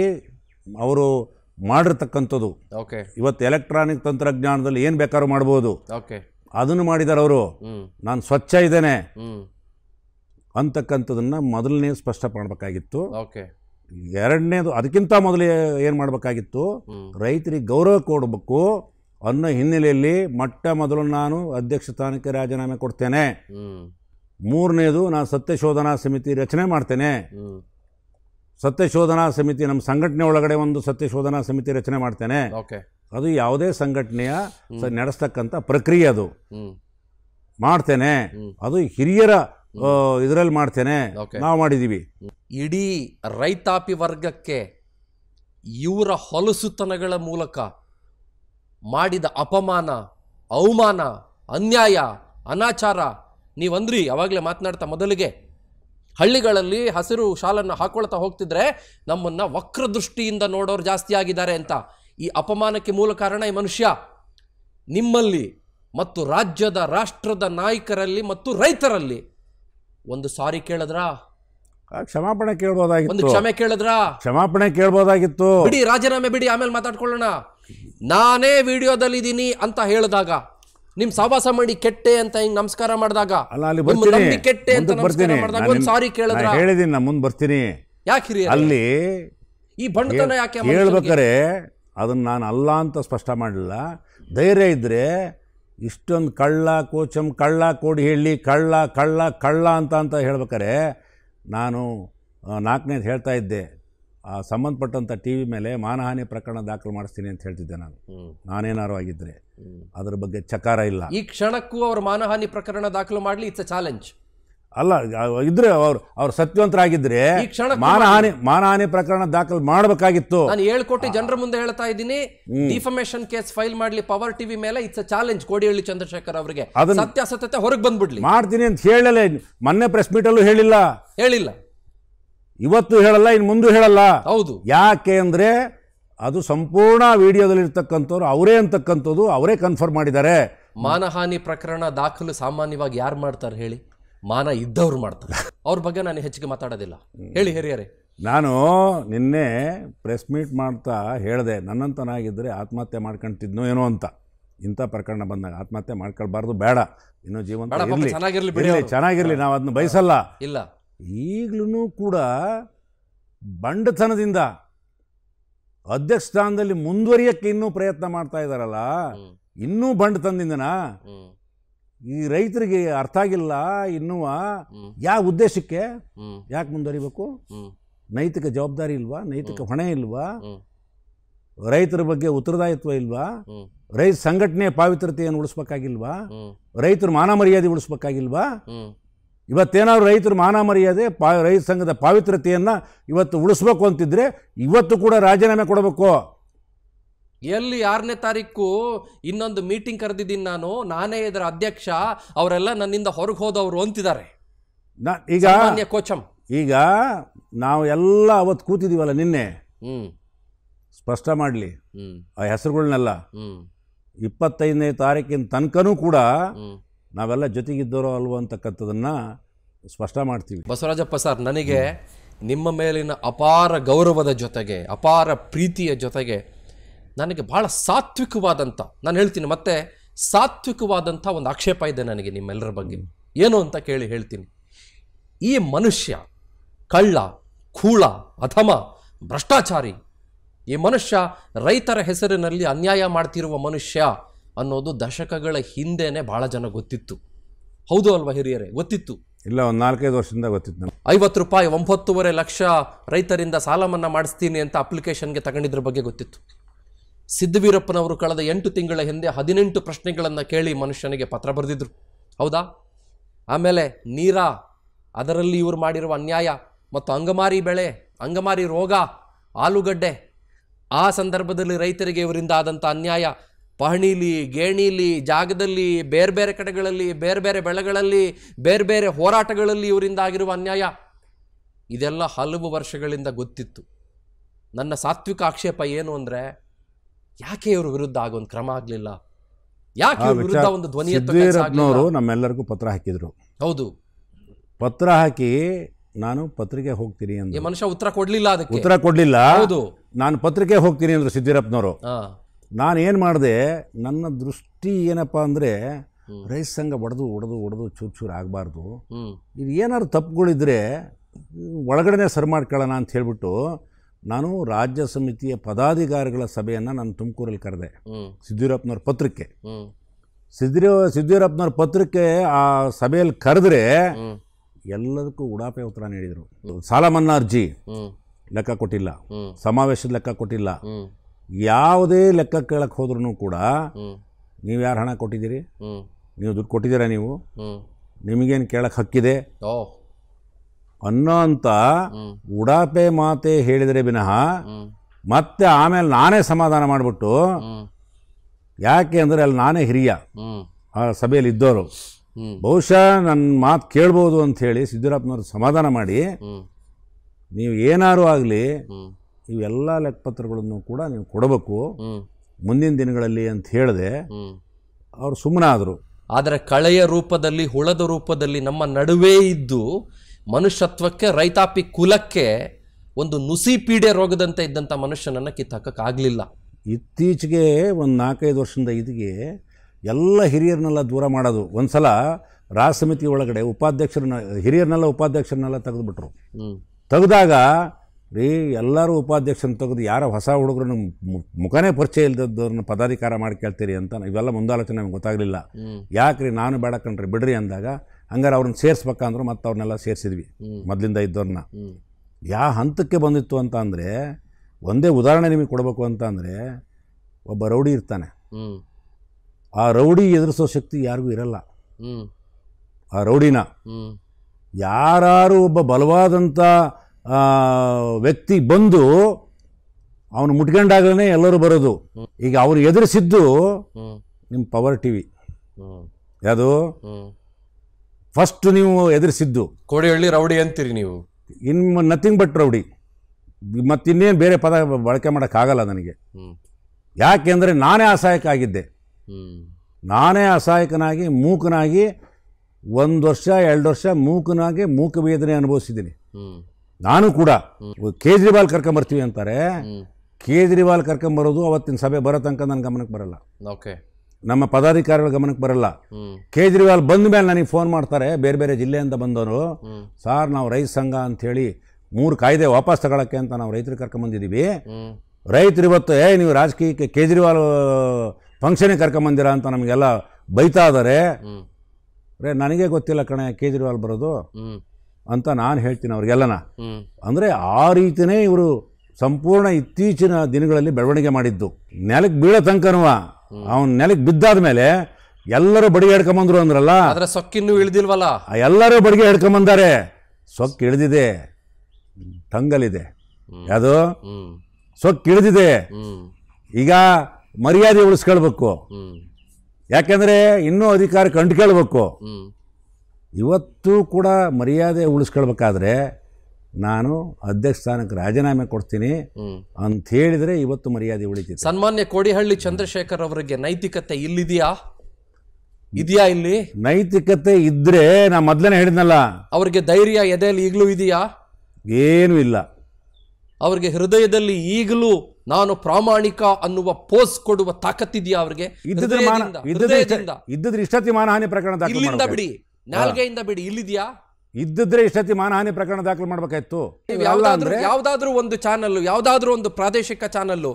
ಅವರು ಮಾಡಿರ್ತಕ್ಕಂಥದ್ದು ಓಕೆ ಇವತ್ತು ಎಲೆಕ್ಟ್ರಾನಿಕ್ ತಂತ್ರಜ್ಞಾನದಲ್ಲಿ ಏನು ಬೇಕಾದ್ರೂ ಮಾಡ್ಬೋದು ಓಕೆ ಅದನ್ನು ಮಾಡಿದ್ದಾರೆ ಅವರು ನಾನು ಸ್ವಚ್ಛ ಇದ್ದೇನೆ ಅಂತಕ್ಕಂಥದನ್ನು ಮೊದಲನೇ ಸ್ಪಷ್ಟ ಮಾಡಬೇಕಾಗಿತ್ತು ಓಕೆ ಎರಡನೇದು ಅದಕ್ಕಿಂತ ಮೊದಲು ಏನು ಮಾಡಬೇಕಾಗಿತ್ತು ರೈತರಿಗೆ ಗೌರವ ಕೊಡಬೇಕು ಅನ್ನೋ ಹಿನ್ನೆಲೆಯಲ್ಲಿ ಮೊಟ್ಟ ಮೊದಲು ನಾನು ಅಧ್ಯಕ್ಷ ಸ್ಥಾನಕ್ಕೆ ರಾಜೀನಾಮೆ ಕೊಡ್ತೇನೆ ಮೂರನೇದು ನಾನು ಸತ್ಯಶೋಧನಾ ಸಮಿತಿ ರಚನೆ ಮಾಡ್ತೇನೆ ಸತ್ಯಶೋಧನಾ ಸಮಿತಿ ನಮ್ಮ ಸಂಘಟನೆ ಒಳಗಡೆ ಒಂದು ಸತ್ಯಶೋಧನಾ ಸಮಿತಿ ರಚನೆ ಮಾಡ್ತೇನೆ ಅದು ಯಾವುದೇ ಸಂಘಟನೆಯ ನಡೆಸ್ತಕ್ಕಂಥ ಪ್ರಕ್ರಿಯೆ ಅದು ಮಾಡ್ತೇನೆ ಅದು ಹಿರಿಯರ ಇದರಲ್ಲಿ ಮಾಡ್ತೇನೆ ನಾವು ಮಾಡಿದ್ದೀವಿ ಇಡೀ ರೈತಾಪಿ ವರ್ಗಕ್ಕೆ ಇವರ ಹೊಲಸುತನಗಳ ಮೂಲಕ ಮಾಡಿದ ಅಪಮಾನ ಅವಮಾನ ಅನ್ಯಾಯ ಅನಾಚಾರ ನೀವಂದ್ರಿ ಯಾವಾಗಲೇ ಮಾತನಾಡ್ತಾ ಮೊದಲಿಗೆ ಹಳ್ಳಿಗಳಲ್ಲಿ ಹಸಿರು ಶಾಲನ್ನು ಹಾಕೊಳ್ತಾ ಹೋಗ್ತಿದ್ರೆ ನಮ್ಮನ್ನು ವಕ್ರ ದೃಷ್ಟಿಯಿಂದ ನೋಡೋರು ಜಾಸ್ತಿ ಆಗಿದ್ದಾರೆ ಅಂತ ಈ ಅಪಮಾನಕ್ಕೆ ಮೂಲ ಕಾರಣ ಈ ಮನುಷ್ಯ ನಿಮ್ಮಲ್ಲಿ ಮತ್ತು ರಾಜ್ಯದ ರಾಷ್ಟ್ರದ ನಾಯಕರಲ್ಲಿ ಮತ್ತು ರೈತರಲ್ಲಿ ಒಂದು ಸಾರಿ ಕೇಳಿದ್ರ ಕ್ಷಮಾಪಣೆ ಕೇಳಬಹುದಾಗಿತ್ತು ಒಂದು ಕ್ಷಮೆ ಕೇಳಿದ್ರ ಕ್ಷಮಾಪಣೆ ಕೇಳಬಹುದಾಗಿತ್ತು ಬಿಡಿ ರಾಜೀನಾಮೆ ಬಿಡಿ ಆಮೇಲೆ ಮಾತಾಡ್ಕೊಳ್ಳೋಣ ನಾನೇ ವಿಡಿಯೋದಲ್ಲಿ ಇದ್ದೀನಿ ಅಂತ ಹೇಳಿದಾಗ ನಿಮ್ ಸಹವಾಸ ಮಾಡಿ ಕೆಟ್ಟೆ ಅಂತ ಹಿಂಗ್ ನಮಸ್ಕಾರ ಮಾಡಿದಾಗ ಕೆಟ್ಟೆ ಅಂತ ಸಾರಿ ಹೇಳಿದೀನಿ ನಾ ಮುಂದೆ ಬರ್ತೀನಿ ಯಾಕೆ ಅಲ್ಲಿ ಈ ಬಂಡತನ ಯಾಕೆ ಹೇಳ್ಬೇಕಾರೆ ಅದನ್ನ ನಾನು ಅಲ್ಲ ಅಂತ ಸ್ಪಷ್ಟ ಮಾಡಲಿಲ್ಲ ಧೈರ್ಯ ಇದ್ರೆ ಇಷ್ಟೊಂದು ಕಳ್ಳ ಕೋಚಮ್ ಕಳ್ಳ ಕೋಡಿ ಹೇಳಿ ಕಳ್ಳ ಕಳ್ಳ ಕಳ್ಳ ಅಂತ ಅಂತ ಹೇಳ್ಬೇಕಾರೆ ನಾನು ನಾಲ್ಕನೇದು ಹೇಳ್ತಾ ಇದ್ದೆ ಆ ಸಂಬಂಧಪಟ್ಟಂಥ ಟಿ ವಿ ಮೇಲೆ ಮಾನಹಾನಿ ಪ್ರಕರಣ ದಾಖಲು ಮಾಡಿಸ್ತೀನಿ ಅಂತ ಹೇಳ್ತಿದ್ದೆ ನಾನು ನಾನೇನಾರು ಆಗಿದ್ದರೆ ಅದರ ಬಗ್ಗೆ ಚಕಾರ ಇಲ್ಲ ಈ ಕ್ಷಣಕ್ಕೂ ಅವರು ಮಾನಹಾನಿ ಪ್ರಕರಣ ದಾಖಲು ಮಾಡಲಿ ಇಟ್ಸ್ ಚಾಲೆಂಜ್ ಅಲ್ಲ ಇದ್ರೆ ಅವ್ರು ಅವ್ರು ಸತ್ಯವಂತರಾಗಿದ್ರೆ ಮಾನಹಾನಿ ಮಾನಹಾನಿ ಪ್ರಕರಣ ದಾಖಲು ಮಾಡಬೇಕಾಗಿತ್ತು ನಾನು ಹೇಳ್ಕೊಟ್ಟು ಜನರ ಮುಂದೆ ಹೇಳ್ತಾ ಇದ್ದೀನಿ ಡಿಫಮೇಶನ್ ಕೇಸ್ ಫೈಲ್ ಮಾಡ್ಲಿ ಪವರ್ ಟಿವಿ ಮೇಲೆ it's a challenge Kodihalli Chandrashekar ಅವರಿಗೆ ಸತ್ಯಾಸತ್ಯತೆ ಹೊರಗೆ ಬಂದ್ಬಿಡ್ಲಿ ಮಾಡ್ತೀನಿ ಅಂತ ಹೇಳಲೇ ಮೊನ್ನೆ ಪ್ರೆಸ್ ಮೀಟ್ ಅಲ್ಲೂ ಹೇಳಿಲ್ಲ ಹೇಳಿಲ್ಲ ಇವತ್ತು ಹೇಳಲ್ಲ ಇನ್ ಮುಂದೂ ಹೇಳಲ್ಲ ಹೌದು ಯಾಕೆ ಅಂದ್ರೆ ಅದು ಸಂಪೂರ್ಣ ಇರ್ತಕ್ಕಂಥವ್ರು ಅವರೇ ಅಂತಕ್ಕಂಥದ್ದು ಅವರೇ ಕನ್ಫರ್ಮ್ ಮಾಡಿದ್ದಾರೆ ಮಾನಹಾನಿ ಪ್ರಕರಣ ದಾಖಲು ಸಾಮಾನ್ಯವಾಗಿ ಯಾರು ಮಾಡ್ತಾರೆ ಹೇಳಿ ಮಾನ ಇದ್ದವ್ರು ಮಾಡ್ತಾರೆ ಅವ್ರ ಬಗ್ಗೆ ನಾನು ಹೆಚ್ಚಿಗೆ ಮಾತಾಡೋದಿಲ್ಲ ಹೇಳಿ ಹಿರಿಯರೇ ನಾನು ನಿನ್ನೆ ಪ್ರೆಸ್ ಮೀಟ್ ಮಾಡ್ತಾ ಹೇಳಿದೆ ನನ್ನಂತನಾಗಿದ್ದರೆ ಆತ್ಮಹತ್ಯೆ ಮಾಡ್ಕೊಂತಿದ್ನೋ ಏನೋ ಅಂತ ಇಂಥ ಪ್ರಕರಣ ಬಂದಾಗ ಆತ್ಮಹತ್ಯೆ ಮಾಡ್ಕೊಳ್ಬಾರ್ದು ಬೇಡ ಇನ್ನೂ ಜೀವನ ಚೆನ್ನಾಗಿರಲಿ ಚೆನ್ನಾಗಿರಲಿ ನಾವು ಅದನ್ನ ಬಯಸಲ್ಲ ಇಲ್ಲ ಈಗಲೂ ಕೂಡ ಬಂಡತನದಿಂದ ಅಧ್ಯಕ್ಷ ಸ್ಥಾನದಲ್ಲಿ ಮುಂದುವರಿಯಕ್ಕೆ ಇನ್ನೂ ಪ್ರಯತ್ನ ಮಾಡ್ತಾ ಇದ್ದಾರಲ್ಲ ಇನ್ನೂ ಬಂಡ್ ತಂದಿದ್ದನಾ ಈ ರೈತರಿಗೆ ಅರ್ಥ ಆಗಿಲ್ಲ ಇನ್ನುವ ಯಾವ ಉದ್ದೇಶಕ್ಕೆ ಯಾಕೆ ಮುಂದುವರಿಬೇಕು ನೈತಿಕ ಜವಾಬ್ದಾರಿ ಇಲ್ವಾ ನೈತಿಕ ಹೊಣೆ ಇಲ್ವಾ ರೈತರ ಬಗ್ಗೆ ಉತ್ತರದಾಯಿತ್ವ ಇಲ್ವಾ ರೈತ ಸಂಘಟನೆ ಪಾವಿತ್ರತೆಯನ್ನು ಉಳಿಸ್ಬೇಕಾಗಿಲ್ವಾ ರೈತರ ಮಾನ ಮರ್ಯಾದೆ ಉಳಿಸ್ಬೇಕಾಗಿಲ್ವಾ ಇವತ್ತೇನಾದ್ರು ರೈತರು ಮಾನ ಮರ್ಯಾದೆ ಪಾ ರೈತ ಸಂಘದ ಪಾವಿತ್ರತೆಯನ್ನು ಇವತ್ತು ಉಳಿಸ್ಬೇಕು ಅಂತಿದ್ರೆ ಇವತ್ತು ಕೂಡ ರಾಜೀನಾಮೆ ಕೊಡಬೇಕು ಎಲ್ಲಿ ಆರನೇ ತಾರೀಕು ಇನ್ನೊಂದು ಮೀಟಿಂಗ್ ಕರೆದಿದ್ದೀನಿ ನಾನು ನಾನೇ ಇದರ ಅಧ್ಯಕ್ಷ ಅವರೆಲ್ಲ ನನ್ನಿಂದ ಹೊರಗೆ ಹೋದವರು ಅಂತಿದ್ದಾರೆ ನಾ ಈಗ ಕೋಚಮ್ ಈಗ ನಾವು ಎಲ್ಲ ಅವತ್ತು ಕೂತಿದ್ದೀವಲ್ಲ ನಿನ್ನೆ ಸ್ಪಷ್ಟ ಮಾಡಲಿ ಆ ಹೆಸರುಗಳನ್ನೆಲ್ಲ ಇಪ್ಪತ್ತೈದನೇ ತಾರೀಕಿನ ತನಕನೂ ಕೂಡ ನಾವೆಲ್ಲ ಜೊತೆಗಿದ್ದರೋ ಅಲ್ವೋ ಅಂತಕ್ಕಂಥದನ್ನು ಸ್ಪಷ್ಟ ಮಾಡ್ತೀವಿ ಬಸವರಾಜಪ್ಪ ಸರ್ ನನಗೆ ನಿಮ್ಮ ಮೇಲಿನ ಅಪಾರ ಗೌರವದ ಜೊತೆಗೆ ಅಪಾರ ಪ್ರೀತಿಯ ಜೊತೆಗೆ ನನಗೆ ಭಾಳ ಸಾತ್ವಿಕವಾದಂಥ ನಾನು ಹೇಳ್ತೀನಿ ಮತ್ತೆ ಸಾತ್ವಿಕವಾದಂಥ ಒಂದು ಆಕ್ಷೇಪ ಇದೆ ನನಗೆ ನಿಮ್ಮೆಲ್ಲರ ಬಗ್ಗೆ ಏನು ಅಂತ ಕೇಳಿ ಹೇಳ್ತೀನಿ ಈ ಮನುಷ್ಯ ಕಳ್ಳ ಕೂಳ ಅಥಮ ಭ್ರಷ್ಟಾಚಾರಿ ಈ ಮನುಷ್ಯ ರೈತರ ಹೆಸರಿನಲ್ಲಿ ಅನ್ಯಾಯ ಮಾಡ್ತಿರುವ ಮನುಷ್ಯ ಅನ್ನೋದು ದಶಕಗಳ ಹಿಂದೆನೆ ಭಾಳ ಜನ ಗೊತ್ತಿತ್ತು ಹೌದು ಅಲ್ವಾ ಹಿರಿಯರೇ ಗೊತ್ತಿತ್ತು ಇಲ್ಲ ಒಂದು ನಾಲ್ಕೈದು ವರ್ಷದಿಂದ ಗೊತ್ತಿತ್ತು ನಮ್ಗೆ ಐವತ್ತು ರೂಪಾಯಿ ಒಂಬತ್ತೂವರೆ ಲಕ್ಷ ರೈತರಿಂದ ಸಾಲ ಮನ್ನಾ ಮಾಡಿಸ್ತೀನಿ ಅಂತ ಅಪ್ಲಿಕೇಶನ್ಗೆ ತಗೊಂಡಿದ್ರ ಬಗ್ಗೆ ಗೊತ್ತಿತ್ತು ಸಿದ್ಧವೀರಪ್ಪನವರು ಕಳೆದ ಎಂಟು ತಿಂಗಳ ಹಿಂದೆ ಹದಿನೆಂಟು ಪ್ರಶ್ನೆಗಳನ್ನು ಕೇಳಿ ಮನುಷ್ಯನಿಗೆ ಪತ್ರ ಬರೆದಿದ್ರು ಹೌದಾ ಆಮೇಲೆ ನೀರ ಅದರಲ್ಲಿ ಇವರು ಮಾಡಿರುವ ಅನ್ಯಾಯ ಮತ್ತು ಅಂಗಮಾರಿ ಬೆಳೆ ಅಂಗಮಾರಿ ರೋಗ ಆಲೂಗಡ್ಡೆ ಆ ಸಂದರ್ಭದಲ್ಲಿ ರೈತರಿಗೆ ಇವರಿಂದ ಆದಂಥ ಅನ್ಯಾಯ ಪಹಣಿಲಿ ಗೇಣಿಲಿ ಜಾಗದಲ್ಲಿ ಬೇರೆ ಬೇರೆ ಕಡೆಗಳಲ್ಲಿ ಬೇರೆ ಬೇರೆ ಬೆಳೆಗಳಲ್ಲಿ ಬೇರೆ ಬೇರೆ ಹೋರಾಟಗಳಲ್ಲಿ ಇವರಿಂದ ಆಗಿರುವ ಅನ್ಯಾಯ ಇದೆಲ್ಲ ಹಲವು ವರ್ಷಗಳಿಂದ ಗೊತ್ತಿತ್ತು ನನ್ನ ಸಾತ್ವಿಕ ಆಕ್ಷೇಪ ಏನು ಅಂದರೆ ಯಾಕೆ ಇವ್ರ ವಿರುದ್ಧ ಆಗೊಂದು ಕ್ರಮ ಆಗಲಿಲ್ಲ ಯಾಕೆ ವಿರುದ್ಧ ಒಂದು ಧ್ವನಿ ಅವರು ನಮ್ಮೆಲ್ಲರಿಗೂ ಪತ್ರ ಹಾಕಿದ್ರು ಹೌದು ಪತ್ರ ಹಾಕಿ ನಾನು ಪತ್ರಿಕೆ ಹೋಗ್ತೀನಿ ಅಂತ ಮನುಷ್ಯ ಉತ್ತರ ಕೊಡ್ಲಿಲ್ಲ ಅದಕ್ಕೆ ಉತ್ತರ ಕೊಡ್ಲಿಲ್ಲ ಹೌದು ನಾನು ಪತ್ರಿಕೆ ಹೋಗ್ತೀನಿ ಅಂದ್ರು ಸಿದ್ದಿರಪ್ಪನವರು ನಾನೇನು ಮಾಡಿದೆ ನನ್ನ ದೃಷ್ಟಿ ಏನಪ್ಪ ಅಂದರೆ ರೈತ ಸಂಘ ಒಡೆದು ಒಡೆದು ಒಡೆದು ಚೂರು ಚೂರು ಆಗಬಾರ್ದು ಇದು ಏನಾದ್ರು ತಪ್ಪುಗಳಿದ್ರೆ ಒಳಗಡೆ ಸರಿ ಮಾಡ್ಕೊಳ್ಳೋಣ ಅಂತ ಹೇಳಿಬಿಟ್ಟು ನಾನು ರಾಜ್ಯ ಸಮಿತಿಯ ಪದಾಧಿಕಾರಿಗಳ ಸಭೆಯನ್ನು ನಾನು ತುಮಕೂರಲ್ಲಿ ಕರೆದೆ ಸಿದ್ದೂರಪ್ಪನವ್ರ ಪತ್ರಿಕೆ ಸಿದ್ಧಿ ಸಿದ್ದೂರಪ್ಪನವ್ರ ಪತ್ರಿಕೆ ಆ ಸಭೆಯಲ್ಲಿ ಕರೆದ್ರೆ ಎಲ್ಲದಕ್ಕೂ ಉಡಾಪೆ ಉತ್ತರ ನೀಡಿದರು ಸಾಲ ಮನ್ನಾ ಅರ್ಜಿ ಲೆಕ್ಕ ಕೊಟ್ಟಿಲ್ಲ ಸಮಾವೇಶದ ಲೆಕ್ಕ ಕೊಟ್ಟಿಲ್ಲ ಯಾವುದೇ ಲೆಕ್ಕ ಕೇಳಕ್ಕೆ ಹೋದ್ರೂ ಕೂಡ ನೀವು ಯಾರು ಹಣ ಕೊಟ್ಟಿದ್ದೀರಿ ನೀವು ದುಡ್ಡು ಕೊಟ್ಟಿದ್ದೀರಾ ನೀವು ನಿಮಗೇನು ಕೇಳಕ್ಕೆ ಹಕ್ಕಿದೆ ಅನ್ನೋ ಅಂತ ಉಡಾಪೆ ಮಾತೆ ಹೇಳಿದರೆ ವಿನಃ ಮತ್ತೆ ಆಮೇಲೆ ನಾನೇ ಸಮಾಧಾನ ಮಾಡಿಬಿಟ್ಟು ಯಾಕೆ ಅಂದರೆ ಅಲ್ಲಿ ನಾನೇ ಹಿರಿಯ ಆ ಸಭೆಯಲ್ಲಿ ಇದ್ದವರು ಬಹುಶಃ ನನ್ನ ಮಾತು ಕೇಳ್ಬೋದು ಅಂತ ಹೇಳಿ ಸಿದ್ದರಾಮನವ್ರು ಸಮಾಧಾನ ಮಾಡಿ ನೀವು ಏನಾರು ಆಗಲಿ ಇವೆಲ್ಲ ಲೆಕ್ಕಪತ್ರಗಳನ್ನು ಕೂಡ ನೀವು ಕೊಡಬೇಕು ಮುಂದಿನ ದಿನಗಳಲ್ಲಿ ಅಂತ ಹೇಳಿದೆ ಅವರು ಸುಮ್ಮನಾದರು ಆದರೆ ಕಳೆಯ ರೂಪದಲ್ಲಿ ಹುಳದ ರೂಪದಲ್ಲಿ ನಮ್ಮ ನಡುವೆ ಇದ್ದು ಮನುಷ್ಯತ್ವಕ್ಕೆ ರೈತಾಪಿ ಕುಲಕ್ಕೆ ಒಂದು ನುಸಿ ಪೀಡೆ ರೋಗದಂತೆ ಇದ್ದಂಥ ಮನುಷ್ಯನನ್ನು ಕಿತ್ತಾಕಕ್ಕಾಗಲಿಲ್ಲ ಇತ್ತೀಚೆಗೆ ಒಂದು ನಾಲ್ಕೈದು ವರ್ಷದಿಂದ ಇದಕ್ಕೆ ಎಲ್ಲ ಹಿರಿಯರನ್ನೆಲ್ಲ ದೂರ ಮಾಡೋದು ಒಂದು ಸಲ ರಾಜ ಸಮಿತಿ ಒಳಗಡೆ ಉಪಾಧ್ಯಕ್ಷರನ್ನ ಹಿರಿಯರನ್ನೆಲ್ಲ ಉಪಾಧ್ಯಕ್ಷರನ್ನೆಲ್ಲ ತೆಗೆದುಬಿಟ್ರು ತೆಗೆದಾಗ ರೀ ಎಲ್ಲರೂ ಉಪಾಧ್ಯಕ್ಷನ ತೆಗೆದು ಯಾರ ಹೊಸ ಹುಡುಗರು ನಮ್ಮ ಮುಖನೇ ಪರಿಚಯ ಇಲ್ಲದವ್ರನ್ನ ಪದಾಧಿಕಾರ ಮಾಡಿ ಕೇಳ್ತೀರಿ ಅಂತ ಇವೆಲ್ಲ ಮುಂದಾಲೋಚನೆ ನಮ್ಗೆ ಗೊತ್ತಾಗಲಿಲ್ಲ ಯಾಕ್ರಿ ನಾನು ಬೇಡ ಕಣ್ರಿ ಬಿಡ್ರಿ ಅಂದಾಗ ಹಂಗಾರೆ ಅವ್ರನ್ನ ಸೇರಿಸ್ಬೇಕಂದ್ರು ಮತ್ತೆ ಅವ್ರನ್ನೆಲ್ಲ ಸೇರಿಸಿದ್ವಿ ಮೊದಲಿಂದ ಇದ್ದವ್ರನ್ನ ಯಾವ ಹಂತಕ್ಕೆ ಬಂದಿತ್ತು ಅಂತ ಅಂದರೆ ಒಂದೇ ಉದಾಹರಣೆ ನಿಮಗೆ ಕೊಡಬೇಕು ಅಂತ ಅಂದರೆ ಒಬ್ಬ ರೌಡಿ ಇರ್ತಾನೆ ಆ ರೌಡಿ ಎದುರಿಸೋ ಶಕ್ತಿ ಯಾರಿಗೂ ಇರಲ್ಲ ಆ ರೌಡಿನ ಯಾರು ಒಬ್ಬ ಬಲವಾದಂಥ ವ್ಯಕ್ತಿ ಬಂದು ಅವನು ಮುಟ್ಕೊಂಡಾಗಲೇ ಎಲ್ಲರೂ ಬರೋದು ಈಗ ಅವ್ರು ಎದುರಿಸಿದ್ದು ನಿಮ್ಮ ಪವರ್ ಟಿ ವಿ ಯಾವುದು ಫಸ್ಟ್ ನೀವು ಎದುರಿಸಿದ್ದು ಕೋಡಿಹಳ್ಳಿ ರೌಡಿ ಅಂತೀರಿ ನೀವು ಇನ್ ನಥಿಂಗ್ ಬಟ್ ರೌಡಿ ಮತ್ತಿನ್ನೇನು ಬೇರೆ ಪದ ಬಳಕೆ ಮಾಡೋಕ್ಕಾಗಲ್ಲ ನನಗೆ ಯಾಕೆಂದರೆ ನಾನೇ ಅಸಹಾಯಕ ಆಗಿದ್ದೆ ನಾನೇ ಅಸಹಾಯಕನಾಗಿ ಮೂಕನಾಗಿ ಒಂದು ವರ್ಷ ಎರಡು ವರ್ಷ ಮೂಕನಾಗಿ ಮೂಕ ವೇದನೆ ಅನುಭವಿಸಿದ್ದೀನಿ ನಾನು ಕೂಡ ಕೇಜ್ರಿವಾಲ್ ಬರ್ತೀವಿ ಅಂತಾರೆ ಕೇಜ್ರಿವಾಲ್ ಕರ್ಕೊಂಬರೋದು ಅವತ್ತಿನ ಸಭೆ ಬರೋ ತನಕ ನನ್ನ ಗಮನಕ್ಕೆ ಬರಲ್ಲ ಓಕೆ ನಮ್ಮ ಪದಾಧಿಕಾರಿಗಳ ಗಮನಕ್ಕೆ ಬರಲ್ಲ ಕೇಜ್ರಿವಾಲ್ ಬಂದ ಮೇಲೆ ನನಗೆ ಫೋನ್ ಮಾಡ್ತಾರೆ ಬೇರೆ ಬೇರೆ ಜಿಲ್ಲೆಯಿಂದ ಬಂದವರು ಸಾರ್ ನಾವು ರೈತ ಸಂಘ ಅಂಥೇಳಿ ಮೂರು ಕಾಯ್ದೆ ವಾಪಸ್ ತಗೊಳಕ್ಕೆ ಅಂತ ನಾವು ರೈತರು ಬಂದಿದ್ದೀವಿ ರೈತರು ಇವತ್ತು ಏ ನೀವು ರಾಜಕೀಯಕ್ಕೆ ಕೇಜ್ರಿವಾಲ್ ಫಂಕ್ಷನಿಗೆ ಬಂದಿರಾ ಅಂತ ನಮಗೆಲ್ಲ ಬೈತಾ ಇದಾರೆ ರೇ ನನಗೆ ಗೊತ್ತಿಲ್ಲ ಕಣೆ ಕೇಜ್ರಿವಾಲ್ ಬರೋದು ಅಂತ ನಾನು ಹೇಳ್ತೀನಿ ಅವ್ರಿಗೆಲ್ಲನ ಅಂದರೆ ಆ ರೀತಿಯೇ ಇವರು ಸಂಪೂರ್ಣ ಇತ್ತೀಚಿನ ದಿನಗಳಲ್ಲಿ ಬೆಳವಣಿಗೆ ಮಾಡಿದ್ದು ನೆಲಕ್ಕೆ ಬೀಳ ತನಕನೂ ಅವನ ನೆಲಕ್ಕೆ ಬಿದ್ದಾದ ಮೇಲೆ ಎಲ್ಲರೂ ಬಡಿಗೆ ಹಿಡ್ಕೊಂಬಂದ್ರು ಅಂದ್ರಲ್ಲ ಅದರ ಸೊಕ್ಕಿನ್ನೂ ಇಳಿದಿಲ್ವಲ್ಲ ಎಲ್ಲರೂ ಬಡಿಗೆ ಹಿಡ್ಕೊಂಬಂದಾರೆ ಸೊಕ್ಕು ಇಳಿದಿದೆ ತಂಗಲಿದೆ ಯಾವುದು ಸೊಕ್ಕು ಇಳಿದಿದೆ ಈಗ ಮರ್ಯಾದೆ ಉಳಿಸ್ಕೊಳ್ಬೇಕು ಯಾಕೆಂದರೆ ಇನ್ನೂ ಅಧಿಕಾರ ಕಂಡುಕೊಳ್ಬೇಕು ಇವತ್ತು ಕೂಡ ಮರ್ಯಾದೆ ಉಳಿಸ್ಕೊಳ್ಬೇಕಾದ್ರೆ ನಾನು ಅಧ್ಯಕ್ಷ ಸ್ಥಾನಕ್ಕೆ ರಾಜೀನಾಮೆ ಕೊಡ್ತೀನಿ ಅಂತ ಹೇಳಿದರೆ ಇವತ್ತು ಮರ್ಯಾದೆ ಉಳಿತೀನಿ ಸನ್ಮಾನ್ಯ ಕೋಡಿಹಳ್ಳಿ ಚಂದ್ರಶೇಖರ್ ಅವರಿಗೆ ನೈತಿಕತೆ ಇಲ್ಲಿದೆಯಾ ಇದೆಯಾ ಇಲ್ಲಿ ನೈತಿಕತೆ ಇದ್ರೆ ನಾ ಮೊದ್ಲನೆ ಹೇಳಿದ್ನಲ್ಲ ಅವರಿಗೆ ಧೈರ್ಯ ಎದೆಯಲ್ಲಿ ಈಗಲೂ ಇದೆಯಾ ಏನೂ ಇಲ್ಲ ಅವರಿಗೆ ಹೃದಯದಲ್ಲಿ ಈಗಲೂ ನಾನು ಪ್ರಾಮಾಣಿಕ ಅನ್ನುವ ಪೋಸ್ ಕೊಡುವ ತಾಕತ್ತಿದೆಯಾ ಅವರಿಗೆ ಇದ್ದಿದ್ರೆ ಮಾನ- ಇಷ್ಟತಿ ಮಾನಹಾನಿ ಪ್ರಕರಣ ಇಲ್ಲಿಂದ ಬಿಡಿ ನಾಲ್ಗೆಯಿಂದ ಬಿಡಿ ಇಲ್ಲಿದ್ಯಾ ಇದ್ದಿದ್ರೆ ಇಷ್ಟೊತ್ತಿ ಮಾನಹಾನಿ ಪ್ರಕರಣ ದಾಖಲು ಮಾಡಬೇಕಾಯ್ತು ಯಾವ್ದಾದ್ರು ಯಾವುದಾದ್ರೂ ಒಂದು ಚಾನಲ್ ಯಾವ್ದಾದ್ರು ಒಂದು ಪ್ರಾದೇಶಿಕ ಚಾನಲ್ಲು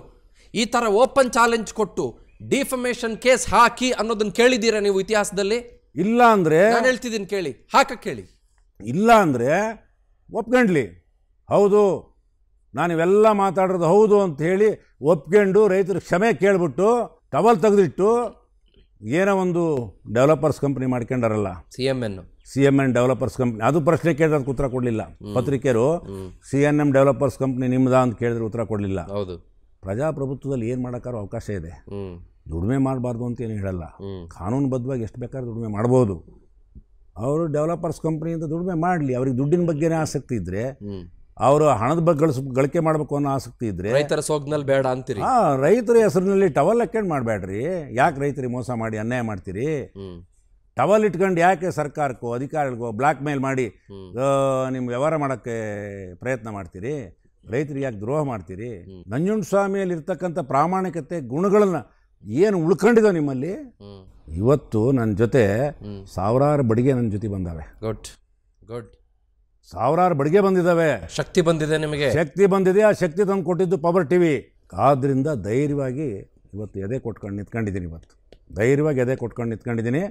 ಈ ತರ ಓಪನ್ ಚಾಲೆಂಜ್ ಕೊಟ್ಟು ಡಿಫಮೇಶನ್ ಕೇಸ್ ಹಾಕಿ ಅನ್ನೋದನ್ನ ಕೇಳಿದ್ದೀರಾ ನೀವು ಇತಿಹಾಸದಲ್ಲಿ ಇಲ್ಲ ಅಂದ್ರೆ ನಾನು ಹೇಳ್ತಿದ್ದೀನಿ ಕೇಳಿ ಹಾಕಕ್ಕೆ ಕೇಳಿ ಇಲ್ಲ ಅಂದ್ರೆ ಒಪ್ಕೊಂಡ್ಲಿ ಹೌದು ನಾನು ಇವೆಲ್ಲ ಮಾತಾಡೋದು ಹೌದು ಅಂತ ಹೇಳಿ ಒಪ್ಕೊಂಡು ರೈತರು ಕ್ಷಮೆ ಕೇಳ್ಬಿಟ್ಟು ಟವಲ್ ತೆಗೆದಿಟ್ಟು ಏನೋ ಒಂದು ಡೆವಲಪರ್ಸ್ ಕಂಪ್ನಿ ಮಾಡ್ಕೊಂಡಾರಲ್ಲ C M N C M N developers company ಅದು ಪ್ರಶ್ನೆ ಕೇಳಿದ್ರೆ ಅದಕ್ಕೆ ಉತ್ತರ ಕೊಡಲಿಲ್ಲ ಪತ್ರಿಕೆಯರು C N M developers company ನಿಮ್ದಾ ಅಂತ ಕೇಳಿದ್ರೆ ಉತ್ತರ ಕೊಡಲಿಲ್ಲ ಹೌದು ಪ್ರಜಾಪ್ರಭುತ್ವದಲ್ಲಿ ಏನು ಮಾಡೋಕ್ಕಾರೋ ಅವಕಾಶ ಇದೆ ದುಡಿಮೆ ಮಾಡಬಾರ್ದು ಅಂತ ಏನು ಹೇಳಲ್ಲ ಕಾನೂನುಬದ್ಧವಾಗಿ ಎಷ್ಟು ಬೇಕಾದ್ರೂ ದುಡಿಮೆ ಮಾಡ್ಬೋದು ಅವರು ಡೆವಲಪರ್ಸ್ ಕಂಪ್ನಿಯಿಂದ ದುಡಿಮೆ ಮಾಡಲಿ ಅವ್ರಿಗೆ ದುಡ್ಡಿನ ಬಗ್ಗೆನೇ ಆಸಕ್ತಿ ಇದ್ದರೆ ಅವರು ಹಣದ ಬಗ್ಗೆ ಗಳಿಕೆ ಮಾಡಬೇಕು ಅನ್ನೋ ಆಸಕ್ತಿ ಇದ್ರೆ ರೈತರ ಸೋಗ್ನಲ್ಲಿ ಬೇಡ ಅಂತೀರಿ ಹಾ ರೈತರ ಹೆಸರಿನಲ್ಲಿ ಟವಲ್ ಹಾಕೊಂಡು ಮಾಡಬೇಡ್ರಿ ಯಾಕೆ ರೈತರಿಗೆ ಮೋಸ ಮಾಡಿ ಅನ್ಯಾಯ ಮಾಡ್ತೀರಿ ಟವಲ್ ಇಟ್ಕೊಂಡು ಯಾಕೆ ಸರ್ಕಾರಕ್ಕೋ ಅಧಿಕಾರಿಗಳಿಗೋ ಬ್ಲಾಕ್ ಮೇಲ್ ಮಾಡಿ ನಿಮ್ಮ ವ್ಯವಹಾರ ಮಾಡಕ್ಕೆ ಪ್ರಯತ್ನ ಮಾಡ್ತೀರಿ ರೈತರಿಗೆ ಯಾಕೆ ದ್ರೋಹ ಮಾಡ್ತೀರಿ ನಂಜುಂಡಸ್ವಾಮಿಯಲ್ಲಿ ಇರ್ತಕ್ಕಂಥ ಪ್ರಾಮಾಣಿಕತೆ ಗುಣಗಳನ್ನ ಏನು ಉಳ್ಕೊಂಡಿದ್ದೋ ನಿಮ್ಮಲ್ಲಿ ಇವತ್ತು ನನ್ನ ಜೊತೆ ಸಾವಿರಾರು ಬಡಿಗೆ ನನ್ನ ಜೊತೆ ಬಂದಾವೆ ಗುಡ್ ಗುಡ್ ಸಾವಿರಾರು ಬಡಿಗೆ ಬಂದಿದ್ದಾವೆ ಶಕ್ತಿ ಬಂದಿದೆ ನಿಮಗೆ ಶಕ್ತಿ ಬಂದಿದೆ ಆ ಶಕ್ತಿ ತಂದು ಕೊಟ್ಟಿದ್ದು ಪವರ್ ಟಿ ವಿ ಧೈರ್ಯವಾಗಿ ಇವತ್ತು ಎದೆ ಕೊಟ್ಕೊಂಡು ನಿಂತ್ಕೊಂಡಿದ್ದೀನಿ ಇವತ್ತು ಧೈರ್ಯವಾಗಿ ಎದೆ ಕೊಟ್ಕೊಂಡು ನಿಂತ್ಕೊಂಡಿದ್ದೀನಿ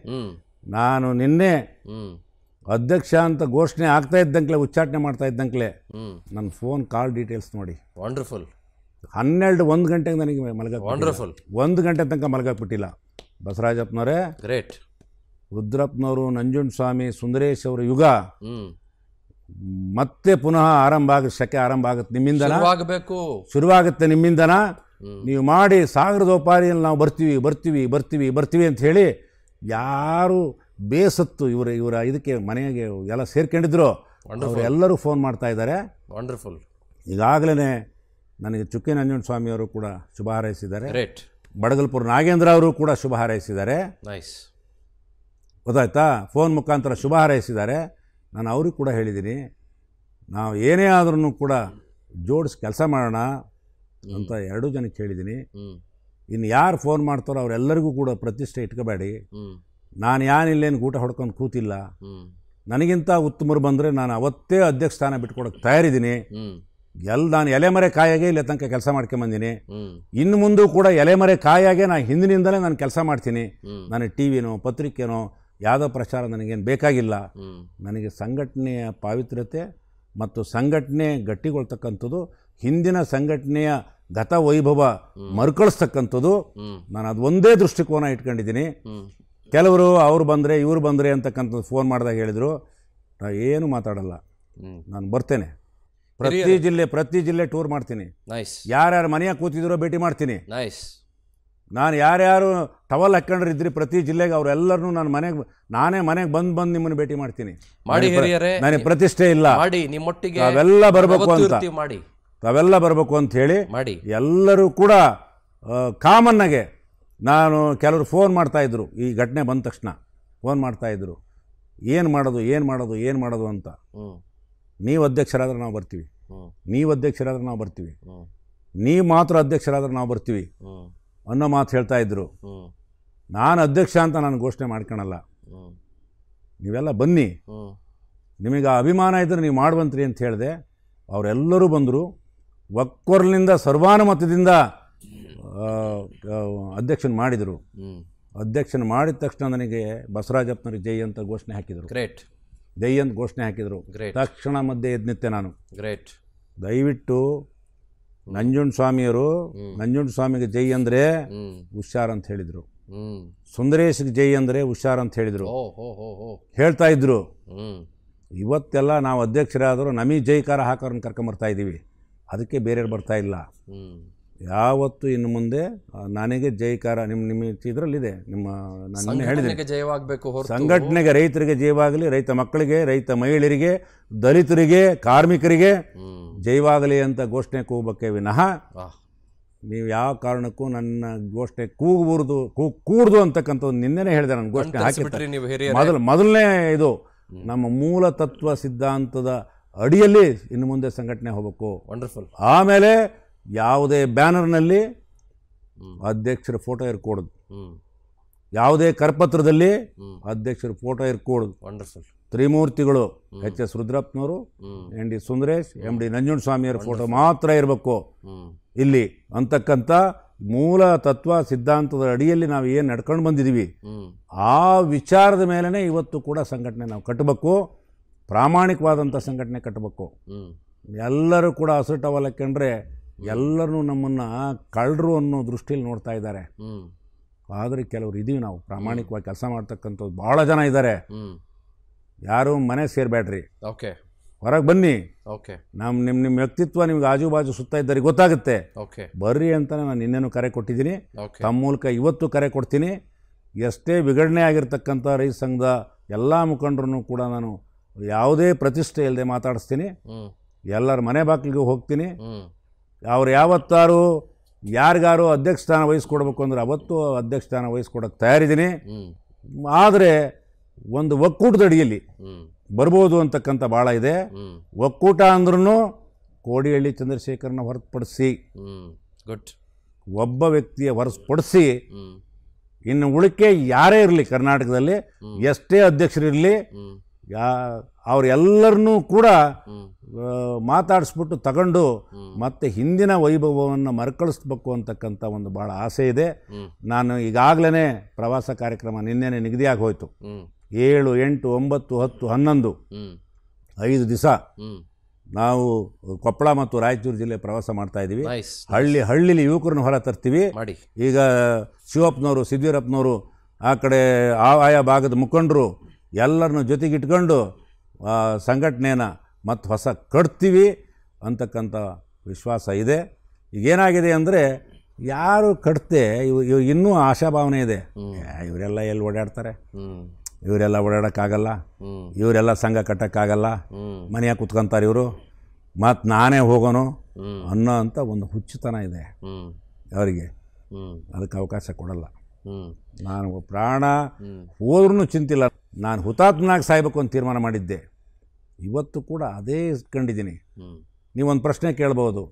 ನಾನು ನಿನ್ನೆ ಅಧ್ಯಕ್ಷ ಅಂತ ಘೋಷಣೆ ಆಗ್ತಾ ಇದ್ದಂಕ್ಲೆ ಉಚ್ಚಾಟನೆ ಮಾಡ್ತಾ ಇದ್ದಂಕ್ಲೆ ನನ್ನ ಫೋನ್ ಕಾಲ್ ಡೀಟೇಲ್ಸ್ ನೋಡಿ ವಂಡರ್ಫುಲ್ ಹನ್ನೆರಡು ಒಂದು ಗಂಟೆಗೆ ನನಗೆ ಮಲಗಕ್ಕೆ ವಂಡರ್ಫುಲ್ ಒಂದು ಗಂಟೆ ತನಕ ಮಲಗಾಕ್ಬಿಟ್ಟಿಲ್ಲ ಬಸವರಾಜಪ್ಪನವರೇ ಗ್ರೇಟ್ ರುದ್ರಪ್ಪನವರು ನಂಜುಂಡ ಸ್ವಾಮಿ ಸುಂದರೇಶ್ ಅವರ ಯುಗ ಮತ್ತೆ ಪುನಃ ಆರಂಭ ಆಗ ಶಕೆ ಆರಂಭ ಆಗುತ್ತೆ ನಿಮ್ಮಿಂದನ ಆಗಬೇಕು ಶುರುವಾಗುತ್ತೆ ನಿಮ್ಮಿಂದನ ನೀವು ಮಾಡಿ ಸಾಗರದೋಪಾರಿಯಲ್ಲಿ ನಾವು ಬರ್ತೀವಿ ಬರ್ತೀವಿ ಬರ್ತೀವಿ ಬರ್ತೀವಿ ಅಂತ ಹೇಳಿ ಯಾರು ಬೇಸತ್ತು ಇವರ ಇವರ ಇದಕ್ಕೆ ಮನೆಗೆ ಎಲ್ಲ ಸೇರ್ಕೊಂಡಿದ್ರು ಎಲ್ಲರೂ ಫೋನ್ ಮಾಡ್ತಾ ಇದ್ದಾರೆ ವಂಡರ್ಫುಲ್ ಈಗಾಗಲೇ ನನಗೆ ಚುಕ್ಕಿ ಸ್ವಾಮಿ ಸ್ವಾಮಿಯವರು ಕೂಡ ಶುಭ ಹಾರೈಸಿದ್ದಾರೆ ಬಡಗಲ್ಪುರ್ ನಾಗೇಂದ್ರ ಅವರು ಕೂಡ ಶುಭ ಹಾರೈಸಿದ್ದಾರೆ ನೈಸ್ ಗೊತ್ತಾಯ್ತಾ ಫೋನ್ ಮುಖಾಂತರ ಶುಭ ಹಾರೈಸಿದ್ದಾರೆ ನಾನು ಅವ್ರಿಗೂ ಕೂಡ ಹೇಳಿದ್ದೀನಿ ನಾವು ಏನೇ ಆದ್ರೂ ಕೂಡ ಜೋಡಿಸಿ ಕೆಲಸ ಮಾಡೋಣ ಅಂತ ಎರಡೂ ಜನಕ್ಕೆ ಹೇಳಿದ್ದೀನಿ ಇನ್ನು ಯಾರು ಫೋನ್ ಮಾಡ್ತಾರೋ ಅವರೆಲ್ಲರಿಗೂ ಕೂಡ ಪ್ರತಿಷ್ಠೆ ಇಟ್ಕೋಬೇಡಿ ನಾನು ಯಾನಿಲ್ಲೇನು ಊಟ ಹೊಡ್ಕೊಂಡು ಕೂತಿಲ್ಲ ನನಗಿಂತ ಉತ್ತಮರು ಬಂದರೆ ನಾನು ಅವತ್ತೇ ಅಧ್ಯಕ್ಷ ಸ್ಥಾನ ಬಿಟ್ಕೊಡೋಕೆ ತಯಾರಿದ್ದೀನಿ ಎಲ್ಲ ನಾನು ಎಲೆಮರೆ ಕಾಯಾಗೆ ಇಲ್ಲಿ ತನಕ ಕೆಲಸ ಮಾಡ್ಕೊಂಬಂದೀನಿ ಇನ್ನು ಮುಂದೂ ಕೂಡ ಎಲೆಮರೆ ಕಾಯಾಗೆ ನಾನು ಹಿಂದಿನಿಂದಲೇ ನಾನು ಕೆಲಸ ಮಾಡ್ತೀನಿ ನಾನು ಟಿ ವಿನೋ ಪತ್ರಿಕೆನೋ ಯಾವುದೋ ಪ್ರಚಾರ ನನಗೇನು ಬೇಕಾಗಿಲ್ಲ ನನಗೆ ಸಂಘಟನೆಯ ಪಾವಿತ್ರ್ಯತೆ ಮತ್ತು ಸಂಘಟನೆ ಗಟ್ಟಿಗೊಳ್ತಕ್ಕಂಥದ್ದು ಹಿಂದಿನ ಸಂಘಟನೆಯ ಗತ ವೈಭವ ಮರುಕಳಿಸ್ತಕ್ಕಂಥದ್ದು ನಾನು ಅದು ಒಂದೇ ದೃಷ್ಟಿಕೋನ ಇಟ್ಕೊಂಡಿದ್ದೀನಿ ಕೆಲವರು ಅವ್ರು ಬಂದರೆ ಇವ್ರು ಬಂದರೆ ಅಂತಕ್ಕಂಥದ್ದು ಫೋನ್ ಮಾಡಿದಾಗ ಹೇಳಿದರು ಏನು ಮಾತಾಡಲ್ಲ ನಾನು ಬರ್ತೇನೆ ಪ್ರತಿ ಜಿಲ್ಲೆ ಪ್ರತಿ ಜಿಲ್ಲೆ ಟೂರ್ ಮಾಡ್ತೀನಿ ಯಾರ್ಯಾರು ಮನೆಯಾಗ ಕೂತಿದ್ರೋ ಭೇಟಿ ಮಾಡ್ತೀನಿ ನಾನು ಯಾರ್ಯಾರು ಟವಲ್ ಹಾಕೊಂಡ್ರೆ ಇದ್ರಿ ಪ್ರತಿ ಜಿಲ್ಲೆಗೆ ಅವರೆಲ್ಲರನ್ನೂ ನಾನು ಮನೆಗೆ ನಾನೇ ಮನೆಗೆ ಬಂದು ಬಂದು ನಿಮ್ಮನ್ನು ಭೇಟಿ ಮಾಡ್ತೀನಿ ಮಾಡಿ ನನಗೆ ಪ್ರತಿಷ್ಠೆ ಇಲ್ಲ ಮಾಡಿ ನಿಮ್ಮೊಟ್ಟಿಗೆ ಬರಬೇಕು ಅಂತ ಮಾಡಿ ತಾವೆಲ್ಲ ಬರಬೇಕು ಅಂತ ಹೇಳಿ ಎಲ್ಲರೂ ಕೂಡ ಕಾಮನ್ನಾಗೆ ನಾನು ಕೆಲವರು ಫೋನ್ ಮಾಡ್ತಾ ಇದ್ರು ಈ ಘಟನೆ ಬಂದ ತಕ್ಷಣ ಫೋನ್ ಮಾಡ್ತಾ ಇದ್ರು ಏನು ಮಾಡೋದು ಏನು ಮಾಡೋದು ಏನು ಮಾಡೋದು ಅಂತ ನೀವು ಅಧ್ಯಕ್ಷರಾದ್ರೆ ನಾವು ಬರ್ತೀವಿ ನೀವು ಅಧ್ಯಕ್ಷರಾದ್ರೆ ನಾವು ಬರ್ತೀವಿ ನೀವು ಮಾತ್ರ ಅಧ್ಯಕ್ಷರಾದ್ರೆ ನಾವು ಬರ್ತೀವಿ ಅನ್ನೋ ಮಾತು ಹೇಳ್ತಾ ಇದ್ರು ನಾನು ಅಧ್ಯಕ್ಷ ಅಂತ ನಾನು ಘೋಷಣೆ ಮಾಡ್ಕೊಳಲ್ಲ ನೀವೆಲ್ಲ ಬನ್ನಿ ನಿಮಗೆ ಆ ಅಭಿಮಾನ ಇದ್ದರೆ ನೀವು ಮಾಡುವಂತ್ರಿ ಅಂತ ಹೇಳಿದೆ ಅವರೆಲ್ಲರೂ ಬಂದರು ಒಕ್ಕೊರ್ಲಿಂದ ಸರ್ವಾನುಮತದಿಂದ ಅಧ್ಯಕ್ಷನ ಮಾಡಿದರು ಅಧ್ಯಕ್ಷನ ಮಾಡಿದ ತಕ್ಷಣ ನನಗೆ ಬಸವರಾಜಪ್ಪನವ್ರಿಗೆ ಜೈ ಅಂತ ಘೋಷಣೆ ಹಾಕಿದರು ಗ್ರೇಟ್ ಜೈ ಅಂತ ಘೋಷಣೆ ಹಾಕಿದರು ತಕ್ಷಣ ಮಧ್ಯೆ ಎದ್ನಿತ್ತೆ ನಾನು ಗ್ರೇಟ್ ದಯವಿಟ್ಟು ನಂಜುಂಡ್ ಸ್ವಾಮಿಯವರು ನಂಜುಂಡ ಸ್ವಾಮಿಗೆ ಜೈ ಅಂದ್ರೆ ಹುಷಾರ್ ಅಂತ ಹೇಳಿದ್ರು ಸುಂದರೇಶ್ಗೆ ಜೈ ಅಂದ್ರೆ ಹುಷಾರ್ ಅಂತ ಹೇಳಿದರು ಹೇಳ್ತಾ ಇದ್ರು ಇವತ್ತೆಲ್ಲ ನಾವು ಅಧ್ಯಕ್ಷರಾದರೂ ನಮಗೆ ಜೈಕಾರ ಹಾಕೋರನ್ನ ಕರ್ಕೊಂಬರ್ತಾ ಇದ್ದೀವಿ ಅದಕ್ಕೆ ಬೇರೆಯವ್ರು ಬರ್ತಾ ಇಲ್ಲ ಯಾವತ್ತು ಇನ್ನು ಮುಂದೆ ನನಗೆ ಜೈಕಾರ ನಿಮ್ಮ ನಿಮ್ಮ ಇದರಲ್ಲಿದೆ ನಿಮ್ಮ ನಾನು ಹೇಳಿದೆ ಜಯವಾಗಬೇಕು ಸಂಘಟನೆಗೆ ರೈತರಿಗೆ ಜಯವಾಗಲಿ ರೈತ ಮಕ್ಕಳಿಗೆ ರೈತ ಮಹಿಳೆಯರಿಗೆ ದಲಿತರಿಗೆ ಕಾರ್ಮಿಕರಿಗೆ ಜೈವಾಗಲಿ ಅಂತ ಘೋಷಣೆ ಕೂಗಬೇಕೆ ವಿನಃ ನೀವು ಯಾವ ಕಾರಣಕ್ಕೂ ನನ್ನ ಘೋಷಣೆ ಕೂಗಬಾರ್ದು ಕೂ ಕೂಡ್ದು ಅಂತಕ್ಕಂಥ ನಿನ್ನೆನೇ ಹೇಳಿದೆ ನನ್ನ ಘೋಷಣೆ ಹಾಕಿ ಮೊದಲು ಮೊದಲನೇ ಇದು ನಮ್ಮ ಮೂಲ ತತ್ವ ಸಿದ್ಧಾಂತದ ಅಡಿಯಲ್ಲಿ ಇನ್ನು ಮುಂದೆ ಸಂಘಟನೆ ಹೋಗಬೇಕು ವಂಡರ್ಫುಲ್ ಆಮೇಲೆ ಯಾವುದೇ ಬ್ಯಾನರ್ನಲ್ಲಿ ಅಧ್ಯಕ್ಷರ ಫೋಟೋ ಇರ್ಕೊಡೋದು ಯಾವುದೇ ಕರಪತ್ರದಲ್ಲಿ ಅಧ್ಯಕ್ಷರ ಫೋಟೋ ಇರ್ಕೊಡುದು ತ್ರಿಮೂರ್ತಿಗಳು ಎಚ್ ಎಸ್ ರುದ್ರಪ್ಪನವರು ಎನ್ ಡಿ ಸುಂದರೇಶ್ ಎಂ ಡಿ ಸ್ವಾಮಿಯವರ ಫೋಟೋ ಮಾತ್ರ ಇರಬೇಕು ಇಲ್ಲಿ ಅಂತಕ್ಕಂಥ ಮೂಲ ತತ್ವ ಸಿದ್ಧಾಂತದ ಅಡಿಯಲ್ಲಿ ನಾವು ಏನು ನಡ್ಕೊಂಡು ಬಂದಿದ್ದೀವಿ ಆ ವಿಚಾರದ ಮೇಲೇ ಇವತ್ತು ಕೂಡ ಸಂಘಟನೆ ನಾವು ಕಟ್ಟಬೇಕು ಪ್ರಾಮಾಣಿಕವಾದಂಥ ಸಂಘಟನೆ ಕಟ್ಟಬೇಕು ಎಲ್ಲರೂ ಕೂಡ ಹಸಿರು ಟವಲ್ ಹಾಕೊಂಡ್ರೆ ಎಲ್ಲರೂ ನಮ್ಮನ್ನ ಕಳ್ಳರು ಅನ್ನೋ ದೃಷ್ಟಿಯಲ್ಲಿ ನೋಡ್ತಾ ಇದ್ದಾರೆ ಆದ್ರೆ ಕೆಲವರು ಇದೀವಿ ನಾವು ಪ್ರಾಮಾಣಿಕವಾಗಿ ಕೆಲಸ ಮಾಡ್ತಕ್ಕಂಥದ್ದು ಭಾಳ ಜನ ಇದ್ದಾರೆ ಯಾರು ಮನೆ ಸೇರ್ಬೇಡ್ರಿ ಓಕೆ ಹೊರಗೆ ಬನ್ನಿ ಓಕೆ ನಿಮ್ ನಿಮ್ಮ ನಿಮ್ಮ ವ್ಯಕ್ತಿತ್ವ ನಿಮ್ಗೆ ಆಜು ಬಾಜು ಸುತ್ತ ಇದ್ದಾರೆ ಗೊತ್ತಾಗುತ್ತೆ ಓಕೆ ಬರ್ರಿ ಅಂತ ನಾನು ಇನ್ನೇನು ಕರೆ ಕೊಟ್ಟಿದ್ದೀನಿ ತಮ್ಮ ಮೂಲಕ ಇವತ್ತು ಕರೆ ಕೊಡ್ತೀನಿ ಎಷ್ಟೇ ವಿಘಟನೆ ಆಗಿರ್ತಕ್ಕಂಥ ರೈತ ಸಂಘದ ಎಲ್ಲ ಮುಖಂಡರನ್ನು ಕೂಡ ನಾನು ಯಾವುದೇ ಪ್ರತಿಷ್ಠೆ ಇಲ್ಲದೆ ಮಾತಾಡಿಸ್ತೀನಿ ಎಲ್ಲರ ಮನೆ ಬಾಗಿಲಿಗೆ ಹೋಗ್ತೀನಿ ಅವ್ರು ಯಾವತ್ತಾರು ಯಾರಿಗಾರು ಅಧ್ಯಕ್ಷ ಸ್ಥಾನ ವಹಿಸ್ಕೊಡ್ಬೇಕು ಅಂದ್ರೆ ಅವತ್ತು ಅಧ್ಯಕ್ಷ ಸ್ಥಾನ ವಹಿಸ್ಕೊಡಕ್ಕೆ ತಯಾರಿದ್ದೀನಿ ಆದರೆ ಒಂದು ಒಕ್ಕೂಟದಡಿಯಲ್ಲಿ ಬರ್ಬೋದು ಅಂತಕ್ಕಂಥ ಭಾಳ ಇದೆ ಒಕ್ಕೂಟ ಅಂದ್ರೂ ಕೋಡಿಹಳ್ಳಿ ಚಂದ್ರಶೇಖರನ ಹೊರತುಪಡಿಸಿ ಗುಡ್ ಒಬ್ಬ ವ್ಯಕ್ತಿಯ ಹೊರತುಪಡಿಸಿ ಇನ್ನು ಉಳಿಕೆ ಯಾರೇ ಇರಲಿ ಕರ್ನಾಟಕದಲ್ಲಿ ಎಷ್ಟೇ ಅಧ್ಯಕ್ಷರಿರಲಿ ಯಾ ಅವರೆಲ್ಲರನ್ನೂ ಕೂಡ ಮಾತಾಡಿಸ್ಬಿಟ್ಟು ತಗೊಂಡು ಮತ್ತೆ ಹಿಂದಿನ ವೈಭವವನ್ನು ಮರುಕಳಿಸ್ಬೇಕು ಅಂತಕ್ಕಂಥ ಒಂದು ಭಾಳ ಆಸೆ ಇದೆ ನಾನು ಈಗಾಗಲೇ ಪ್ರವಾಸ ಕಾರ್ಯಕ್ರಮ ನಿನ್ನೆನೆ ನಿಗದಿಯಾಗಿ ಹೋಯಿತು ಏಳು ಎಂಟು ಒಂಬತ್ತು ಹತ್ತು ಹನ್ನೊಂದು ಐದು ದಿವಸ ನಾವು ಕೊಪ್ಪಳ ಮತ್ತು ರಾಯಚೂರು ಜಿಲ್ಲೆ ಪ್ರವಾಸ ಮಾಡ್ತಾ ಇದ್ದೀವಿ ಹಳ್ಳಿ ಹಳ್ಳಿಲಿ ಯುವಕರನ್ನು ಹೊರ ತರ್ತೀವಿ ಈಗ ಶಿವಪ್ಪನವರು ಸಿದ್ದೀರಪ್ಪನವರು ಆ ಕಡೆ ಆ ಆಯಾ ಭಾಗದ ಮುಖಂಡರು ಎಲ್ಲರನ್ನು ಜೊತೆಗಿಟ್ಕೊಂಡು ಸಂಘಟನೆನ ಮತ್ತು ಹೊಸ ಕಟ್ತೀವಿ ಅಂತಕ್ಕಂಥ ವಿಶ್ವಾಸ ಇದೆ ಈಗೇನಾಗಿದೆ ಅಂದರೆ ಯಾರು ಕಟ್ತೆ ಇವ್ ಇವ್ ಇನ್ನೂ ಆಶಾಭಾವನೆ ಇದೆ ಇವರೆಲ್ಲ ಎಲ್ಲಿ ಓಡಾಡ್ತಾರೆ ಇವರೆಲ್ಲ ಓಡಾಡೋಕ್ಕಾಗಲ್ಲ ಇವರೆಲ್ಲ ಸಂಘ ಕಟ್ಟೋಕ್ಕಾಗಲ್ಲ ಮನೆಯಾಗ ಕುತ್ಕೊಂತಾರೆ ಇವರು ಮತ್ತು ನಾನೇ ಹೋಗೋನು ಅನ್ನೋ ಅಂತ ಒಂದು ಹುಚ್ಚುತನ ಇದೆ ಅವರಿಗೆ ಅದಕ್ಕೆ ಅವಕಾಶ ಕೊಡಲ್ಲ ನಾನು ಪ್ರಾಣ ಹೋದ್ರೂ ಚಿಂತಿಲ್ಲ ನಾನು ಹುತಾತ್ಮನಾಗಿ ಸಾಯ್ಬೇಕು ಅಂತ ತೀರ್ಮಾನ ಮಾಡಿದ್ದೆ ಇವತ್ತು ಕೂಡ ಅದೇ ಕಂಡಿದ್ದೀನಿ ನೀವೊಂದು ಪ್ರಶ್ನೆ ಕೇಳ್ಬೋದು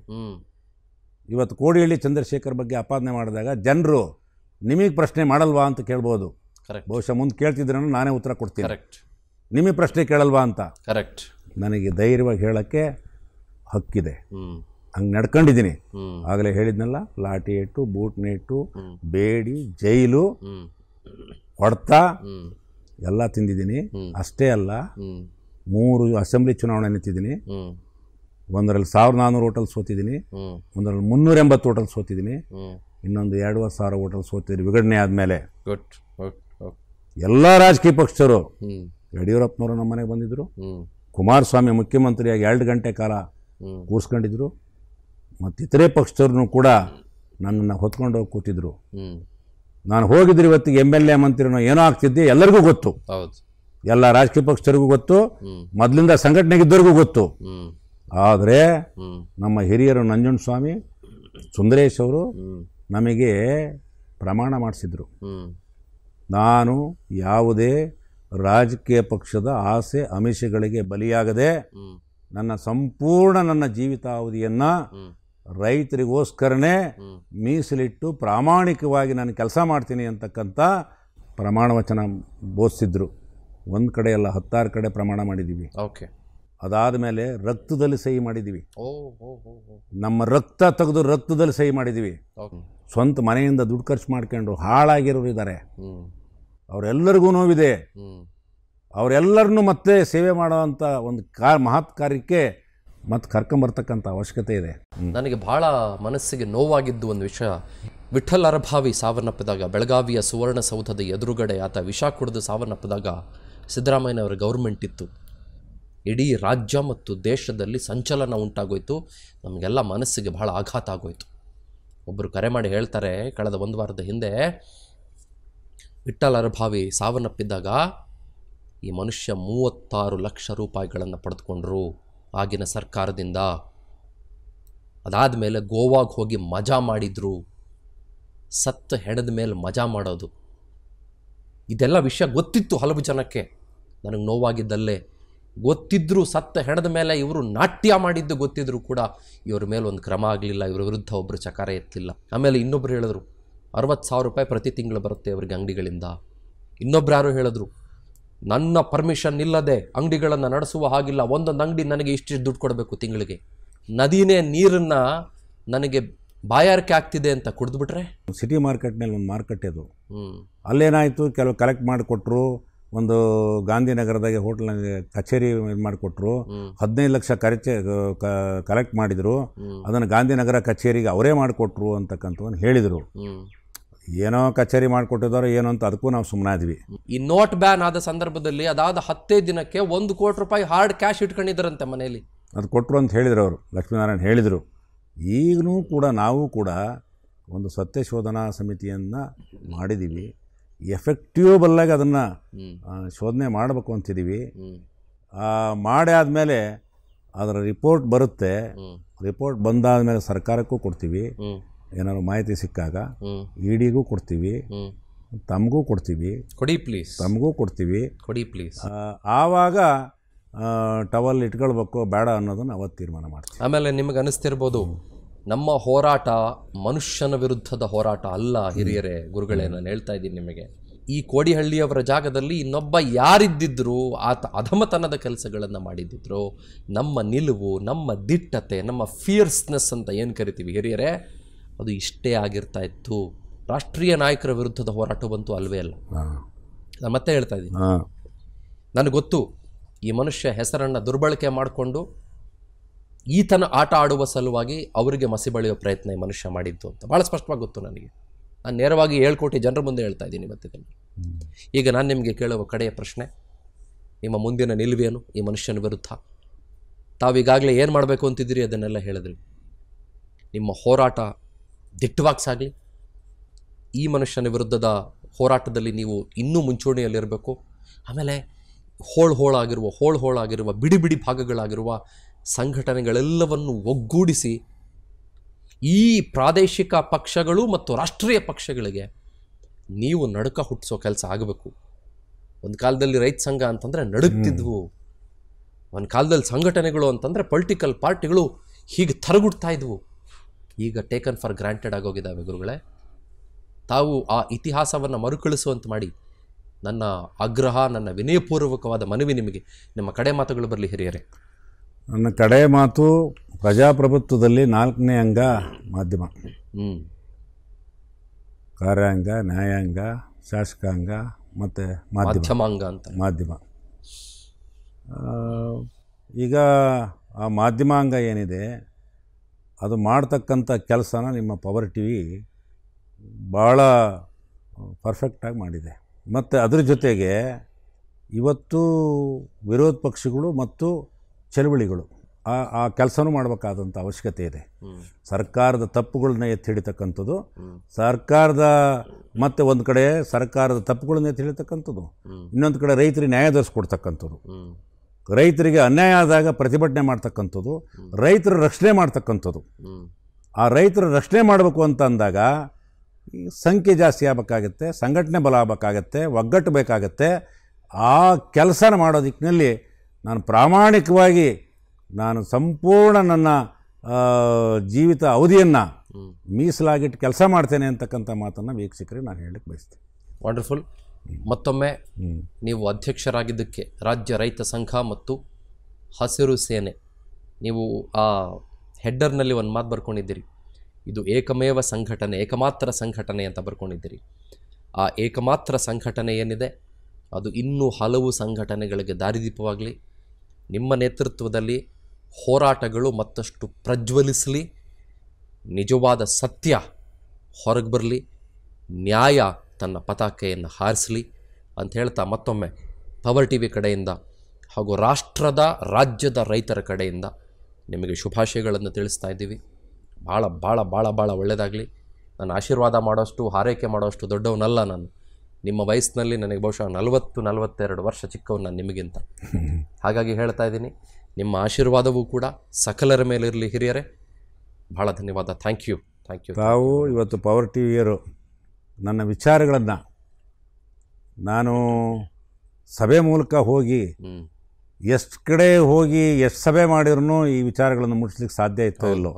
ಇವತ್ತು ಕೋಡಿಹಳ್ಳಿ ಚಂದ್ರಶೇಖರ್ ಬಗ್ಗೆ ಆಪಾದನೆ ಮಾಡಿದಾಗ ಜನರು ನಿಮಗೆ ಪ್ರಶ್ನೆ ಮಾಡಲ್ವಾ ಅಂತ ಕೇಳ್ಬೋದು ಕರೆಕ್ಟ್ ಬಹುಶಃ ಮುಂದೆ ಕೇಳ್ತಿದ್ರೆ ನಾನೇ ಉತ್ತರ ಕೊಡ್ತೀನಿ ಕರೆಕ್ಟ್ ನಿಮಗೆ ಪ್ರಶ್ನೆ ಕೇಳಲ್ವಾ ಅಂತ ಕರೆಕ್ಟ್ ನನಗೆ ಧೈರ್ಯವಾಗಿ ಹೇಳೋಕ್ಕೆ ಹಕ್ಕಿದೆ ಹಂಗೆ ನಡ್ಕೊಂಡಿದ್ದೀನಿ ಆಗಲೇ ಹೇಳಿದ್ನಲ್ಲ ಲಾಠಿ ಬೂಟ್ ಬೂಟ್ನೆಟ್ಟು ಬೇಡಿ ಜೈಲು ಹೊಡ್ತಾ ಎಲ್ಲ ತಿಂದಿದ್ದೀನಿ ಅಷ್ಟೇ ಅಲ್ಲ ಮೂರು ಅಸೆಂಬ್ಲಿ ಚುನಾವಣೆ ನಿಂತಿದ್ದೀನಿ ಒಂದರಲ್ಲಿ ಸಾವಿರದ ನಾನ್ನೂರು ಹೋಟೆಲ್ ಸೋತಿದ್ದೀನಿ ಒಂದರಲ್ಲಿ ಮುನ್ನೂರ ಎಂಬತ್ತು ಹೋಟೆಲ್ ಸೋತಿದ್ದೀನಿ ಇನ್ನೊಂದು ಎರಡುವರೆ ಸಾವಿರ ಹೋಟೆಲ್ ಸೋತಿದ್ದೀನಿ ವಿಘಟನೆ ಆದಮೇಲೆ ಎಲ್ಲ ರಾಜಕೀಯ ಪಕ್ಷರು ಯಡಿಯೂರಪ್ಪನವರು ನಮ್ಮ ಮನೆಗೆ ಬಂದಿದ್ರು ಕುಮಾರಸ್ವಾಮಿ ಮುಖ್ಯಮಂತ್ರಿಯಾಗಿ ಎರಡು ಗಂಟೆ ಕಾಲ ಕೂರಿಸ್ಕೊಂಡಿದ್ರು ಮತ್ತಿತರೆ ಇತರೆ ಕೂಡ ನನ್ನನ್ನು ಹೊತ್ಕೊಂಡೋಗಿ ಕೂತಿದ್ರು ನಾನು ಹೋಗಿದ್ರೆ ಇವತ್ತಿಗೆ ಎಮ್ ಎಲ್ ಎ ಮಂತ್ರಿನೋ ಏನೋ ಆಗ್ತಿದ್ದೆ ಎಲ್ಲರಿಗೂ ಗೊತ್ತು ಎಲ್ಲ ರಾಜಕೀಯ ಪಕ್ಷದವರಿಗೂ ಗೊತ್ತು ಮೊದಲಿಂದ ಸಂಘಟನೆಗಿದ್ದವರಿಗೂ ಗೊತ್ತು ಆದರೆ ನಮ್ಮ ಹಿರಿಯರು ಸ್ವಾಮಿ ಸುಂದರೇಶ್ ಅವರು ನಮಗೆ ಪ್ರಮಾಣ ಮಾಡಿಸಿದ್ರು ನಾನು ಯಾವುದೇ ರಾಜಕೀಯ ಪಕ್ಷದ ಆಸೆ ಅಮಿಷಗಳಿಗೆ ಬಲಿಯಾಗದೆ ನನ್ನ ಸಂಪೂರ್ಣ ನನ್ನ ಜೀವಿತಾವಧಿಯನ್ನು ರೈತರಿಗೋಸ್ಕರನೇ ಮೀಸಲಿಟ್ಟು ಪ್ರಾಮಾಣಿಕವಾಗಿ ನಾನು ಕೆಲಸ ಮಾಡ್ತೀನಿ ಅಂತಕ್ಕಂಥ ಪ್ರಮಾಣವಚನ ಬೋಧಿಸಿದ್ರು ಒಂದು ಕಡೆ ಎಲ್ಲ ಹತ್ತಾರು ಕಡೆ ಪ್ರಮಾಣ ಮಾಡಿದ್ದೀವಿ ಓಕೆ ಅದಾದ ಮೇಲೆ ರಕ್ತದಲ್ಲಿ ಸಹಿ ಮಾಡಿದ್ದೀವಿ ನಮ್ಮ ರಕ್ತ ತೆಗೆದು ರಕ್ತದಲ್ಲಿ ಸಹಿ ಮಾಡಿದ್ದೀವಿ ಸ್ವಂತ ಮನೆಯಿಂದ ದುಡ್ಡು ಖರ್ಚು ಮಾಡ್ಕೊಂಡು ಹಾಳಾಗಿರೋರು ಇದ್ದಾರೆ ಅವರೆಲ್ಲರಿಗೂ ನೋವಿದೆ ಅವರೆಲ್ಲರನ್ನೂ ಮತ್ತೆ ಸೇವೆ ಮಾಡುವಂಥ ಒಂದು ಕಾ ಮಹತ್ ಕಾರ್ಯಕ್ಕೆ ಮತ್ತು ಕರ್ಕೊಂಬರ್ತಕ್ಕಂಥ ಅವಶ್ಯಕತೆ ಇದೆ ನನಗೆ ಭಾಳ ಮನಸ್ಸಿಗೆ ನೋವಾಗಿದ್ದು ಒಂದು ವಿಷಯ ವಿಠಲ್ ಅರಭಾವಿ ಸಾವನ್ನಪ್ಪಿದಾಗ ಬೆಳಗಾವಿಯ ಸುವರ್ಣಸೌಧದ ಎದುರುಗಡೆ ಆತ ವಿಷ ಕುಡಿದು ಸಾವನ್ನಪ್ಪಿದಾಗ ಸಿದ್ದರಾಮಯ್ಯನವರ ಗೌರ್ಮೆಂಟ್ ಇತ್ತು ಇಡೀ ರಾಜ್ಯ ಮತ್ತು ದೇಶದಲ್ಲಿ ಸಂಚಲನ ಉಂಟಾಗೋಯ್ತು ನಮಗೆಲ್ಲ ಮನಸ್ಸಿಗೆ ಭಾಳ ಆಘಾತ ಆಗೋಯ್ತು ಒಬ್ಬರು ಕರೆ ಮಾಡಿ ಹೇಳ್ತಾರೆ ಕಳೆದ ಒಂದು ವಾರದ ಹಿಂದೆ ವಿಠಲ್ ಅರಭಾವಿ ಸಾವನ್ನಪ್ಪಿದ್ದಾಗ ಈ ಮನುಷ್ಯ ಮೂವತ್ತಾರು ಲಕ್ಷ ರೂಪಾಯಿಗಳನ್ನು ಪಡೆದುಕೊಂಡ್ರು ಆಗಿನ ಸರ್ಕಾರದಿಂದ ಅದಾದ ಮೇಲೆ ಗೋವಾಗೆ ಹೋಗಿ ಮಜಾ ಮಾಡಿದರು ಸತ್ತು ಹೆಣದ ಮೇಲೆ ಮಜಾ ಮಾಡೋದು ಇದೆಲ್ಲ ವಿಷಯ ಗೊತ್ತಿತ್ತು ಹಲವು ಜನಕ್ಕೆ ನನಗೆ ನೋವಾಗಿದ್ದಲ್ಲೇ ಗೊತ್ತಿದ್ದರೂ ಸತ್ತ ಹೆಣದ ಮೇಲೆ ಇವರು ನಾಟ್ಯ ಮಾಡಿದ್ದು ಗೊತ್ತಿದ್ದರೂ ಕೂಡ ಇವ್ರ ಮೇಲೆ ಒಂದು ಕ್ರಮ ಆಗಲಿಲ್ಲ ಇವರ ವಿರುದ್ಧ ಒಬ್ಬರು ಚಕಾರ ಎತ್ತಿಲ್ಲ ಆಮೇಲೆ ಇನ್ನೊಬ್ರು ಹೇಳಿದ್ರು ಅರವತ್ತು ಸಾವಿರ ರೂಪಾಯಿ ಪ್ರತಿ ತಿಂಗಳು ಬರುತ್ತೆ ಇವ್ರಿಗೆ ಅಂಗಡಿಗಳಿಂದ ಇನ್ನೊಬ್ರು ಯಾರು ಹೇಳಿದ್ರು ನನ್ನ ಪರ್ಮಿಷನ್ ಇಲ್ಲದೆ ಅಂಗಡಿಗಳನ್ನು ನಡೆಸುವ ಹಾಗಿಲ್ಲ ಒಂದೊಂದು ಅಂಗಡಿ ನನಗೆ ಇಷ್ಟಿಷ್ಟು ದುಡ್ಡು ಕೊಡಬೇಕು ತಿಂಗಳಿಗೆ ನದಿನೇ ನೀರನ್ನು ನನಗೆ ಬಾಯಾರಿಕೆ ಆಗ್ತಿದೆ ಅಂತ ಕುಡಿದ್ಬಿಟ್ರೆ ಸಿಟಿ ಮಾರ್ಕೆಟ್ನಲ್ಲಿ ಒಂದು ಮಾರ್ಕೆಟ್ ಇದು ಅಲ್ಲೇನಾಯಿತು ಕೆಲವು ಕಲೆಕ್ಟ್ ಮಾಡಿಕೊಟ್ರು ಒಂದು ಗಾಂಧಿನಗರದಾಗೆ ಹೋಟೆಲ್ ಕಚೇರಿ ಮಾಡಿಕೊಟ್ರು ಹದಿನೈದು ಲಕ್ಷ ಖರ್ಚೆ ಕಲೆಕ್ಟ್ ಮಾಡಿದರು ಅದನ್ನು ಗಾಂಧಿನಗರ ಕಚೇರಿಗೆ ಅವರೇ ಮಾಡಿಕೊಟ್ರು ಅಂತಕ್ಕಂಥವನ್ನು ಹೇಳಿದರು ಏನೋ ಕಚೇರಿ ಮಾಡಿಕೊಟ್ಟಿದಾರೋ ಏನೋ ಅಂತ ಅದಕ್ಕೂ ನಾವು ಸುಮ್ಮನಾದ್ವಿ ಈ ನೋಟ್ ಬ್ಯಾನ್ ಆದ ಸಂದರ್ಭದಲ್ಲಿ ಅದಾದ ಹತ್ತೇ ದಿನಕ್ಕೆ ಒಂದು ಕೋಟಿ ರೂಪಾಯಿ ಹಾರ್ಡ್ ಕ್ಯಾಶ್ ಇಟ್ಕೊಂಡಿದ್ದಾರಂತೆ ಮನೆಯಲ್ಲಿ ಅದು ಕೊಟ್ಟರು ಅಂತ ಹೇಳಿದರು ಅವರು ಲಕ್ಷ್ಮೀನಾರಾಯಣ ಹೇಳಿದರು ಈಗಲೂ ಕೂಡ ನಾವು ಕೂಡ ಒಂದು ಸತ್ಯ ಶೋಧನಾ ಸಮಿತಿಯನ್ನು ಮಾಡಿದ್ದೀವಿ ಎಫೆಕ್ಟಿವಬಲ್ಲಾಗಿ ಅದನ್ನು ಶೋಧನೆ ಮಾಡಬೇಕು ಅಂತಿದ್ದೀವಿ ಆದಮೇಲೆ ಅದರ ರಿಪೋರ್ಟ್ ಬರುತ್ತೆ ರಿಪೋರ್ಟ್ ಬಂದಾದ ಮೇಲೆ ಸರ್ಕಾರಕ್ಕೂ ಕೊಡ್ತೀವಿ ಏನಾದ್ರು ಮಾಹಿತಿ ಸಿಕ್ಕಾಗ ಇಡಿಗೂ ಕೊಡ್ತೀವಿ ತಮಗೂ ಕೊಡ್ತೀವಿ ಕೊಡಿ ಪ್ಲೀಸ್ ತಮಗೂ ಕೊಡ್ತೀವಿ ಕೊಡಿ ಪ್ಲೀಸ್ ಆವಾಗ ಟವಲ್ ಇಟ್ಕೊಳ್ಬೇಕು ಬೇಡ ಅನ್ನೋದನ್ನ ಅವತ್ತು ತೀರ್ಮಾನ ಮಾಡ್ತೀವಿ ಆಮೇಲೆ ನಿಮಗೆ ಅನಿಸ್ತಿರ್ಬೋದು ನಮ್ಮ ಹೋರಾಟ ಮನುಷ್ಯನ ವಿರುದ್ಧದ ಹೋರಾಟ ಅಲ್ಲ ಹಿರಿಯರೇ ಗುರುಗಳೇ ನಾನು ಹೇಳ್ತಾ ಇದ್ದೀನಿ ನಿಮಗೆ ಈ ಕೋಡಿಹಳ್ಳಿಯವರ ಜಾಗದಲ್ಲಿ ಇನ್ನೊಬ್ಬ ಯಾರಿದ್ದಿದ್ರು ಆತ ಅಧಮತನದ ಕೆಲಸಗಳನ್ನು ಮಾಡಿದ್ದಿದ್ರು ನಮ್ಮ ನಿಲುವು ನಮ್ಮ ದಿಟ್ಟತೆ ನಮ್ಮ ಫಿಯರ್ಸ್ನೆಸ್ ಅಂತ ಏನು ಕರಿತೀವಿ ಹಿರಿಯರೇ ಅದು ಇಷ್ಟೇ ಆಗಿರ್ತಾ ಇತ್ತು ರಾಷ್ಟ್ರೀಯ ನಾಯಕರ ವಿರುದ್ಧದ ಹೋರಾಟ ಬಂತು ಅಲ್ವೇ ಅಲ್ಲ ನಾನು ಮತ್ತೆ ಹೇಳ್ತಾ ಇದ್ದೀನಿ ನನಗೆ ಗೊತ್ತು ಈ ಮನುಷ್ಯ ಹೆಸರನ್ನು ದುರ್ಬಳಕೆ ಮಾಡಿಕೊಂಡು ಈತನ ಆಟ ಆಡುವ ಸಲುವಾಗಿ ಅವರಿಗೆ ಮಸಿ ಬಳಿಯೋ ಪ್ರಯತ್ನ ಈ ಮನುಷ್ಯ ಮಾಡಿದ್ದು ಅಂತ ಭಾಳ ಸ್ಪಷ್ಟವಾಗಿ ಗೊತ್ತು ನನಗೆ ನಾನು ನೇರವಾಗಿ ಹೇಳ್ಕೊಟ್ಟು ಜನರ ಮುಂದೆ ಹೇಳ್ತಾ ಇದ್ದೀನಿ ಮತ್ತೆ ಈಗ ನಾನು ನಿಮಗೆ ಕೇಳುವ ಕಡೆಯ ಪ್ರಶ್ನೆ ನಿಮ್ಮ ಮುಂದಿನ ನಿಲುವೇನು ಈ ಮನುಷ್ಯನ ವಿರುದ್ಧ ತಾವೀಗಾಗಲೇ ಏನು ಮಾಡಬೇಕು ಅಂತಿದ್ದೀರಿ ಅದನ್ನೆಲ್ಲ ಹೇಳಿದ್ರಿ ನಿಮ್ಮ ಹೋರಾಟ ಸಾಗಲಿ ಈ ಮನುಷ್ಯನ ವಿರುದ್ಧದ ಹೋರಾಟದಲ್ಲಿ ನೀವು ಇನ್ನೂ ಮುಂಚೂಣಿಯಲ್ಲಿರಬೇಕು ಆಮೇಲೆ ಹೋಳ್ ಹೋಳಾಗಿರುವ ಹೋಳ್ ಹೋಳಾಗಿರುವ ಬಿಡಿ ಬಿಡಿ ಭಾಗಗಳಾಗಿರುವ ಸಂಘಟನೆಗಳೆಲ್ಲವನ್ನು ಒಗ್ಗೂಡಿಸಿ ಈ ಪ್ರಾದೇಶಿಕ ಪಕ್ಷಗಳು ಮತ್ತು ರಾಷ್ಟ್ರೀಯ ಪಕ್ಷಗಳಿಗೆ ನೀವು ನಡುಕ ಹುಟ್ಟಿಸೋ ಕೆಲಸ ಆಗಬೇಕು ಒಂದು ಕಾಲದಲ್ಲಿ ರೈತ ಸಂಘ ಅಂತಂದರೆ ನಡುಕ್ತಿದ್ವು ಒಂದು ಕಾಲದಲ್ಲಿ ಸಂಘಟನೆಗಳು ಅಂತಂದರೆ ಪೊಲಿಟಿಕಲ್ ಪಾರ್ಟಿಗಳು ಹೀಗೆ ತರಗುಡ್ತಾ ಇದ್ವು ಈಗ ಟೇಕನ್ ಫಾರ್ ಗ್ರಾಂಟೆಡ್ ಆಗೋಗಿದ್ದಾವೆ ಗುರುಗಳೇ ತಾವು ಆ ಇತಿಹಾಸವನ್ನು ಮರುಕಳಿಸುವಂತೆ ಮಾಡಿ ನನ್ನ ಆಗ್ರಹ ನನ್ನ ವಿನಯಪೂರ್ವಕವಾದ ಮನವಿ ನಿಮಗೆ ನಿಮ್ಮ ಕಡೆ ಮಾತುಗಳು ಬರಲಿ ಹಿರಿಯರೇ ನನ್ನ ಕಡೆ ಮಾತು ಪ್ರಜಾಪ್ರಭುತ್ವದಲ್ಲಿ ನಾಲ್ಕನೇ ಅಂಗ ಮಾಧ್ಯಮ ಕಾರ್ಯಾಂಗ ನ್ಯಾಯಾಂಗ ಶಾಸಕಾಂಗ ಮತ್ತು ಮಾಧ್ಯಮಾಂಗ ಅಂತ ಮಾಧ್ಯಮ ಈಗ ಆ ಮಾಧ್ಯಮಾಂಗ ಏನಿದೆ ಅದು ಮಾಡ್ತಕ್ಕಂಥ ಕೆಲಸನ ನಿಮ್ಮ ಪವರ್ ಟಿ ವಿ ಭಾಳ ಪರ್ಫೆಕ್ಟಾಗಿ ಮಾಡಿದೆ ಮತ್ತು ಅದ್ರ ಜೊತೆಗೆ ಇವತ್ತು ವಿರೋಧ ಪಕ್ಷಗಳು ಮತ್ತು ಚಳವಳಿಗಳು ಆ ಆ ಕೆಲಸನೂ ಮಾಡಬೇಕಾದಂಥ ಅವಶ್ಯಕತೆ ಇದೆ ಸರ್ಕಾರದ ತಪ್ಪುಗಳನ್ನ ಎತ್ತಿ ಹಿಡಿತಕ್ಕಂಥದ್ದು ಸರ್ಕಾರದ ಮತ್ತು ಒಂದು ಕಡೆ ಸರ್ಕಾರದ ತಪ್ಪುಗಳನ್ನ ಎತ್ತಿ ಹಿಡಿತಕ್ಕಂಥದ್ದು ಇನ್ನೊಂದು ಕಡೆ ರೈತರಿಗೆ ನ್ಯಾಯ ದೊರಿಸ್ಕೊಡ್ತಕ್ಕಂಥದ್ದು ರೈತರಿಗೆ ಅನ್ಯಾಯ ಆದಾಗ ಪ್ರತಿಭಟನೆ ಮಾಡ್ತಕ್ಕಂಥದ್ದು ರೈತರ ರಕ್ಷಣೆ ಮಾಡ್ತಕ್ಕಂಥದ್ದು ಆ ರೈತರ ರಕ್ಷಣೆ ಮಾಡಬೇಕು ಅಂತ ಅಂದಾಗ ಸಂಖ್ಯೆ ಜಾಸ್ತಿ ಆಗಬೇಕಾಗತ್ತೆ ಸಂಘಟನೆ ಬಲ ಆಗಬೇಕಾಗತ್ತೆ ಒಗ್ಗಟ್ಟು ಬೇಕಾಗತ್ತೆ ಆ ಕೆಲಸನ ಮಾಡೋ ದಿಕ್ಕಿನಲ್ಲಿ ನಾನು ಪ್ರಾಮಾಣಿಕವಾಗಿ ನಾನು ಸಂಪೂರ್ಣ ನನ್ನ ಜೀವಿತ ಅವಧಿಯನ್ನು ಮೀಸಲಾಗಿಟ್ಟು ಕೆಲಸ ಮಾಡ್ತೇನೆ ಅಂತಕ್ಕಂಥ ಮಾತನ್ನು ವೀಕ್ಷಕರಿಗೆ ನಾನು ಹೇಳಲಿಕ್ಕೆ ಬಯಸ್ತೀನಿ ವಂಡರ್ಫುಲ್ ಮತ್ತೊಮ್ಮೆ ನೀವು ಅಧ್ಯಕ್ಷರಾಗಿದ್ದಕ್ಕೆ ರಾಜ್ಯ ರೈತ ಸಂಘ ಮತ್ತು ಹಸಿರು ಸೇನೆ ನೀವು ಆ ಹೆಡ್ಡರ್ನಲ್ಲಿ ಒಂದು ಮಾತು ಬರ್ಕೊಂಡಿದ್ದೀರಿ ಇದು ಏಕಮೇವ ಸಂಘಟನೆ ಏಕಮಾತ್ರ ಸಂಘಟನೆ ಅಂತ ಬರ್ಕೊಂಡಿದ್ದೀರಿ ಆ ಏಕಮಾತ್ರ ಸಂಘಟನೆ ಏನಿದೆ ಅದು ಇನ್ನೂ ಹಲವು ಸಂಘಟನೆಗಳಿಗೆ ದಾರಿದೀಪವಾಗಲಿ ನಿಮ್ಮ ನೇತೃತ್ವದಲ್ಲಿ ಹೋರಾಟಗಳು ಮತ್ತಷ್ಟು ಪ್ರಜ್ವಲಿಸಲಿ ನಿಜವಾದ ಸತ್ಯ ಹೊರಗೆ ಬರಲಿ ನ್ಯಾಯ ತನ್ನ ಪತಾಕೆಯನ್ನು ಹಾರಿಸಲಿ ಅಂತ ಹೇಳ್ತಾ ಮತ್ತೊಮ್ಮೆ ಪವರ್ ಟಿ ವಿ ಕಡೆಯಿಂದ ಹಾಗೂ ರಾಷ್ಟ್ರದ ರಾಜ್ಯದ ರೈತರ ಕಡೆಯಿಂದ ನಿಮಗೆ ಶುಭಾಶಯಗಳನ್ನು ತಿಳಿಸ್ತಾ ಇದ್ದೀವಿ ಭಾಳ ಭಾಳ ಭಾಳ ಭಾಳ ಒಳ್ಳೆಯದಾಗಲಿ ನಾನು ಆಶೀರ್ವಾದ ಮಾಡೋಷ್ಟು ಹಾರೈಕೆ ಮಾಡೋಷ್ಟು ದೊಡ್ಡವನಲ್ಲ ನಾನು ನಿಮ್ಮ ವಯಸ್ಸಿನಲ್ಲಿ ನನಗೆ ಬಹುಶಃ ನಲವತ್ತು ನಲವತ್ತೆರಡು ವರ್ಷ ಚಿಕ್ಕವ್ ನಾನು ನಿಮಗಿಂತ ಹಾಗಾಗಿ ಹೇಳ್ತಾ ಇದ್ದೀನಿ ನಿಮ್ಮ ಆಶೀರ್ವಾದವೂ ಕೂಡ ಸಕಲರ ಮೇಲಿರಲಿ ಹಿರಿಯರೇ ಭಾಳ ಧನ್ಯವಾದ ಥ್ಯಾಂಕ್ ಯು ಥ್ಯಾಂಕ್ ಯು ತಾವು ಇವತ್ತು ಪವರ್ ವಿಯರು ನನ್ನ ವಿಚಾರಗಳನ್ನು ನಾನು ಸಭೆ ಮೂಲಕ ಹೋಗಿ ಎಷ್ಟು ಕಡೆ ಹೋಗಿ ಎಷ್ಟು ಸಭೆ ಮಾಡಿದ್ರು ಈ ವಿಚಾರಗಳನ್ನು ಮುಟ್ಸ್ಲಿಕ್ಕೆ ಸಾಧ್ಯ ಇತ್ತು ಇಲ್ಲೋ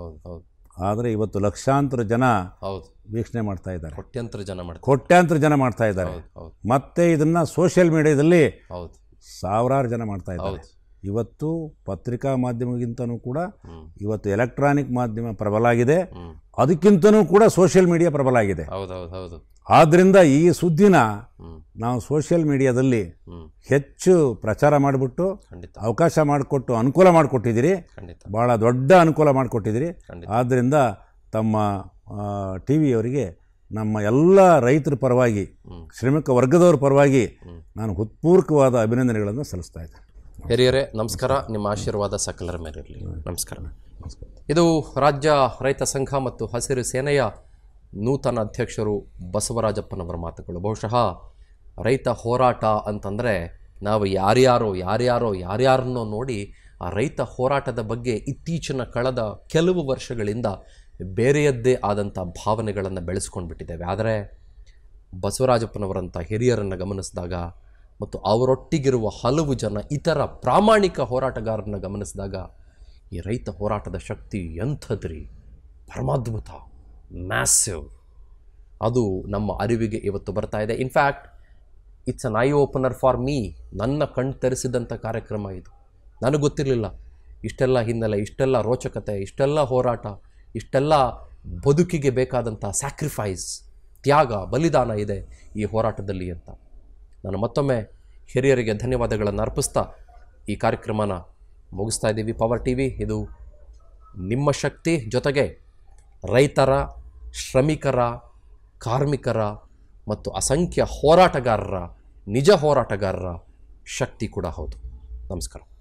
ಆದರೆ ಇವತ್ತು ಲಕ್ಷಾಂತರ ಜನ ವೀಕ್ಷಣೆ ಮಾಡ್ತಾ ಇದ್ದಾರೆ ಕೋಟ್ಯಾಂತರ ಜನ ಮಾಡ್ತಾರೆ ಕೋಟ್ಯಾಂತರ ಜನ ಮಾಡ್ತಾ ಇದ್ದಾರೆ ಮತ್ತೆ ಇದನ್ನ ಸೋಷಿಯಲ್ ಮೀಡಿಯಾದಲ್ಲಿ ಸಾವಿರಾರು ಜನ ಮಾಡ್ತಾ ಇದ್ದಾರೆ ಇವತ್ತು ಪತ್ರಿಕಾ ಮಾಧ್ಯಮಕ್ಕಿಂತನೂ ಕೂಡ ಇವತ್ತು ಎಲೆಕ್ಟ್ರಾನಿಕ್ ಮಾಧ್ಯಮ ಪ್ರಬಲ ಆಗಿದೆ ಅದಕ್ಕಿಂತನೂ ಕೂಡ ಸೋಷಿಯಲ್ ಮೀಡಿಯಾ ಪ್ರಬಲ ಆಗಿದೆ ಆದ್ದರಿಂದ ಈ ಸುದ್ದಿನ ನಾವು ಸೋಷಿಯಲ್ ಮೀಡಿಯಾದಲ್ಲಿ ಹೆಚ್ಚು ಪ್ರಚಾರ ಮಾಡಿಬಿಟ್ಟು ಅವಕಾಶ ಮಾಡಿಕೊಟ್ಟು ಅನುಕೂಲ ಮಾಡಿಕೊಟ್ಟಿದ್ದೀರಿ ಭಾಳ ದೊಡ್ಡ ಅನುಕೂಲ ಮಾಡಿಕೊಟ್ಟಿದ್ದೀರಿ ಆದ್ದರಿಂದ ತಮ್ಮ ಟಿ ವಿಯವರಿಗೆ ನಮ್ಮ ಎಲ್ಲ ರೈತರ ಪರವಾಗಿ ಶ್ರಮಿಕ ವರ್ಗದವರ ಪರವಾಗಿ ನಾನು ಹೃತ್ಪೂರ್ವಕವಾದ ಅಭಿನಂದನೆಗಳನ್ನು ಸಲ್ಲಿಸ್ತಾ ಇದ್ದೇನೆ ಹಿರಿಯರೇ ನಮಸ್ಕಾರ ನಿಮ್ಮ ಆಶೀರ್ವಾದ ಸಕಲರ ಮೇಲಿರಲಿ ನಮಸ್ಕಾರ ಇದು ರಾಜ್ಯ ರೈತ ಸಂಘ ಮತ್ತು ಹಸಿರು ಸೇನೆಯ ನೂತನ ಅಧ್ಯಕ್ಷರು ಬಸವರಾಜಪ್ಪನವರ ಮಾತುಗಳು ಬಹುಶಃ ರೈತ ಹೋರಾಟ ಅಂತಂದರೆ ನಾವು ಯಾರ್ಯಾರೋ ಯಾರ್ಯಾರೋ ಯಾರ್ಯಾರನ್ನೋ ನೋಡಿ ಆ ರೈತ ಹೋರಾಟದ ಬಗ್ಗೆ ಇತ್ತೀಚಿನ ಕಳೆದ ಕೆಲವು ವರ್ಷಗಳಿಂದ ಬೇರೆಯದ್ದೇ ಆದಂಥ ಭಾವನೆಗಳನ್ನು ಬೆಳೆಸ್ಕೊಂಡು ಬಿಟ್ಟಿದ್ದೇವೆ ಆದರೆ ಬಸವರಾಜಪ್ಪನವರಂಥ ಹಿರಿಯರನ್ನು ಗಮನಿಸಿದಾಗ ಮತ್ತು ಅವರೊಟ್ಟಿಗಿರುವ ಹಲವು ಜನ ಇತರ ಪ್ರಾಮಾಣಿಕ ಹೋರಾಟಗಾರರನ್ನು ಗಮನಿಸಿದಾಗ ಈ ರೈತ ಹೋರಾಟದ ಶಕ್ತಿ ಎಂಥದ್ರಿ ಪರಮಾದ್ಭುತ ಮ್ಯಾಸಿವ್ ಅದು ನಮ್ಮ ಅರಿವಿಗೆ ಇವತ್ತು ಬರ್ತಾ ಇದೆ in fact it's an eye opener for me ನನ್ನ ಕಣ್ ತರಿಸಿದಂಥ ಕಾರ್ಯಕ್ರಮ ಇದು ನನಗೆ ಗೊತ್ತಿರಲಿಲ್ಲ ಇಷ್ಟೆಲ್ಲ ಹಿನ್ನೆಲೆ ಇಷ್ಟೆಲ್ಲ ರೋಚಕತೆ ಇಷ್ಟೆಲ್ಲ ಹೋರಾಟ ಇಷ್ಟೆಲ್ಲ ಬದುಕಿಗೆ ಬೇಕಾದಂಥ ಸ್ಯಾಕ್ರಿಫೈಸ್ ತ್ಯಾಗ ಬಲಿದಾನ ಇದೆ ಈ ಹೋರಾಟದಲ್ಲಿ ಅಂತ ನಾನು ಮತ್ತೊಮ್ಮೆ ಹಿರಿಯರಿಗೆ ಧನ್ಯವಾದಗಳನ್ನು ಅರ್ಪಿಸ್ತಾ ಈ ಕಾರ್ಯಕ್ರಮನ ಮುಗಿಸ್ತಾ ಇದ್ದೀವಿ ಪವರ್ ಟಿ ವಿ ಇದು ನಿಮ್ಮ ಶಕ್ತಿ ಜೊತೆಗೆ ರೈತರ ಶ್ರಮಿಕರ ಕಾರ್ಮಿಕರ ಮತ್ತು ಅಸಂಖ್ಯ ಹೋರಾಟಗಾರರ ನಿಜ ಹೋರಾಟಗಾರರ ಶಕ್ತಿ ಕೂಡ ಹೌದು ನಮಸ್ಕಾರ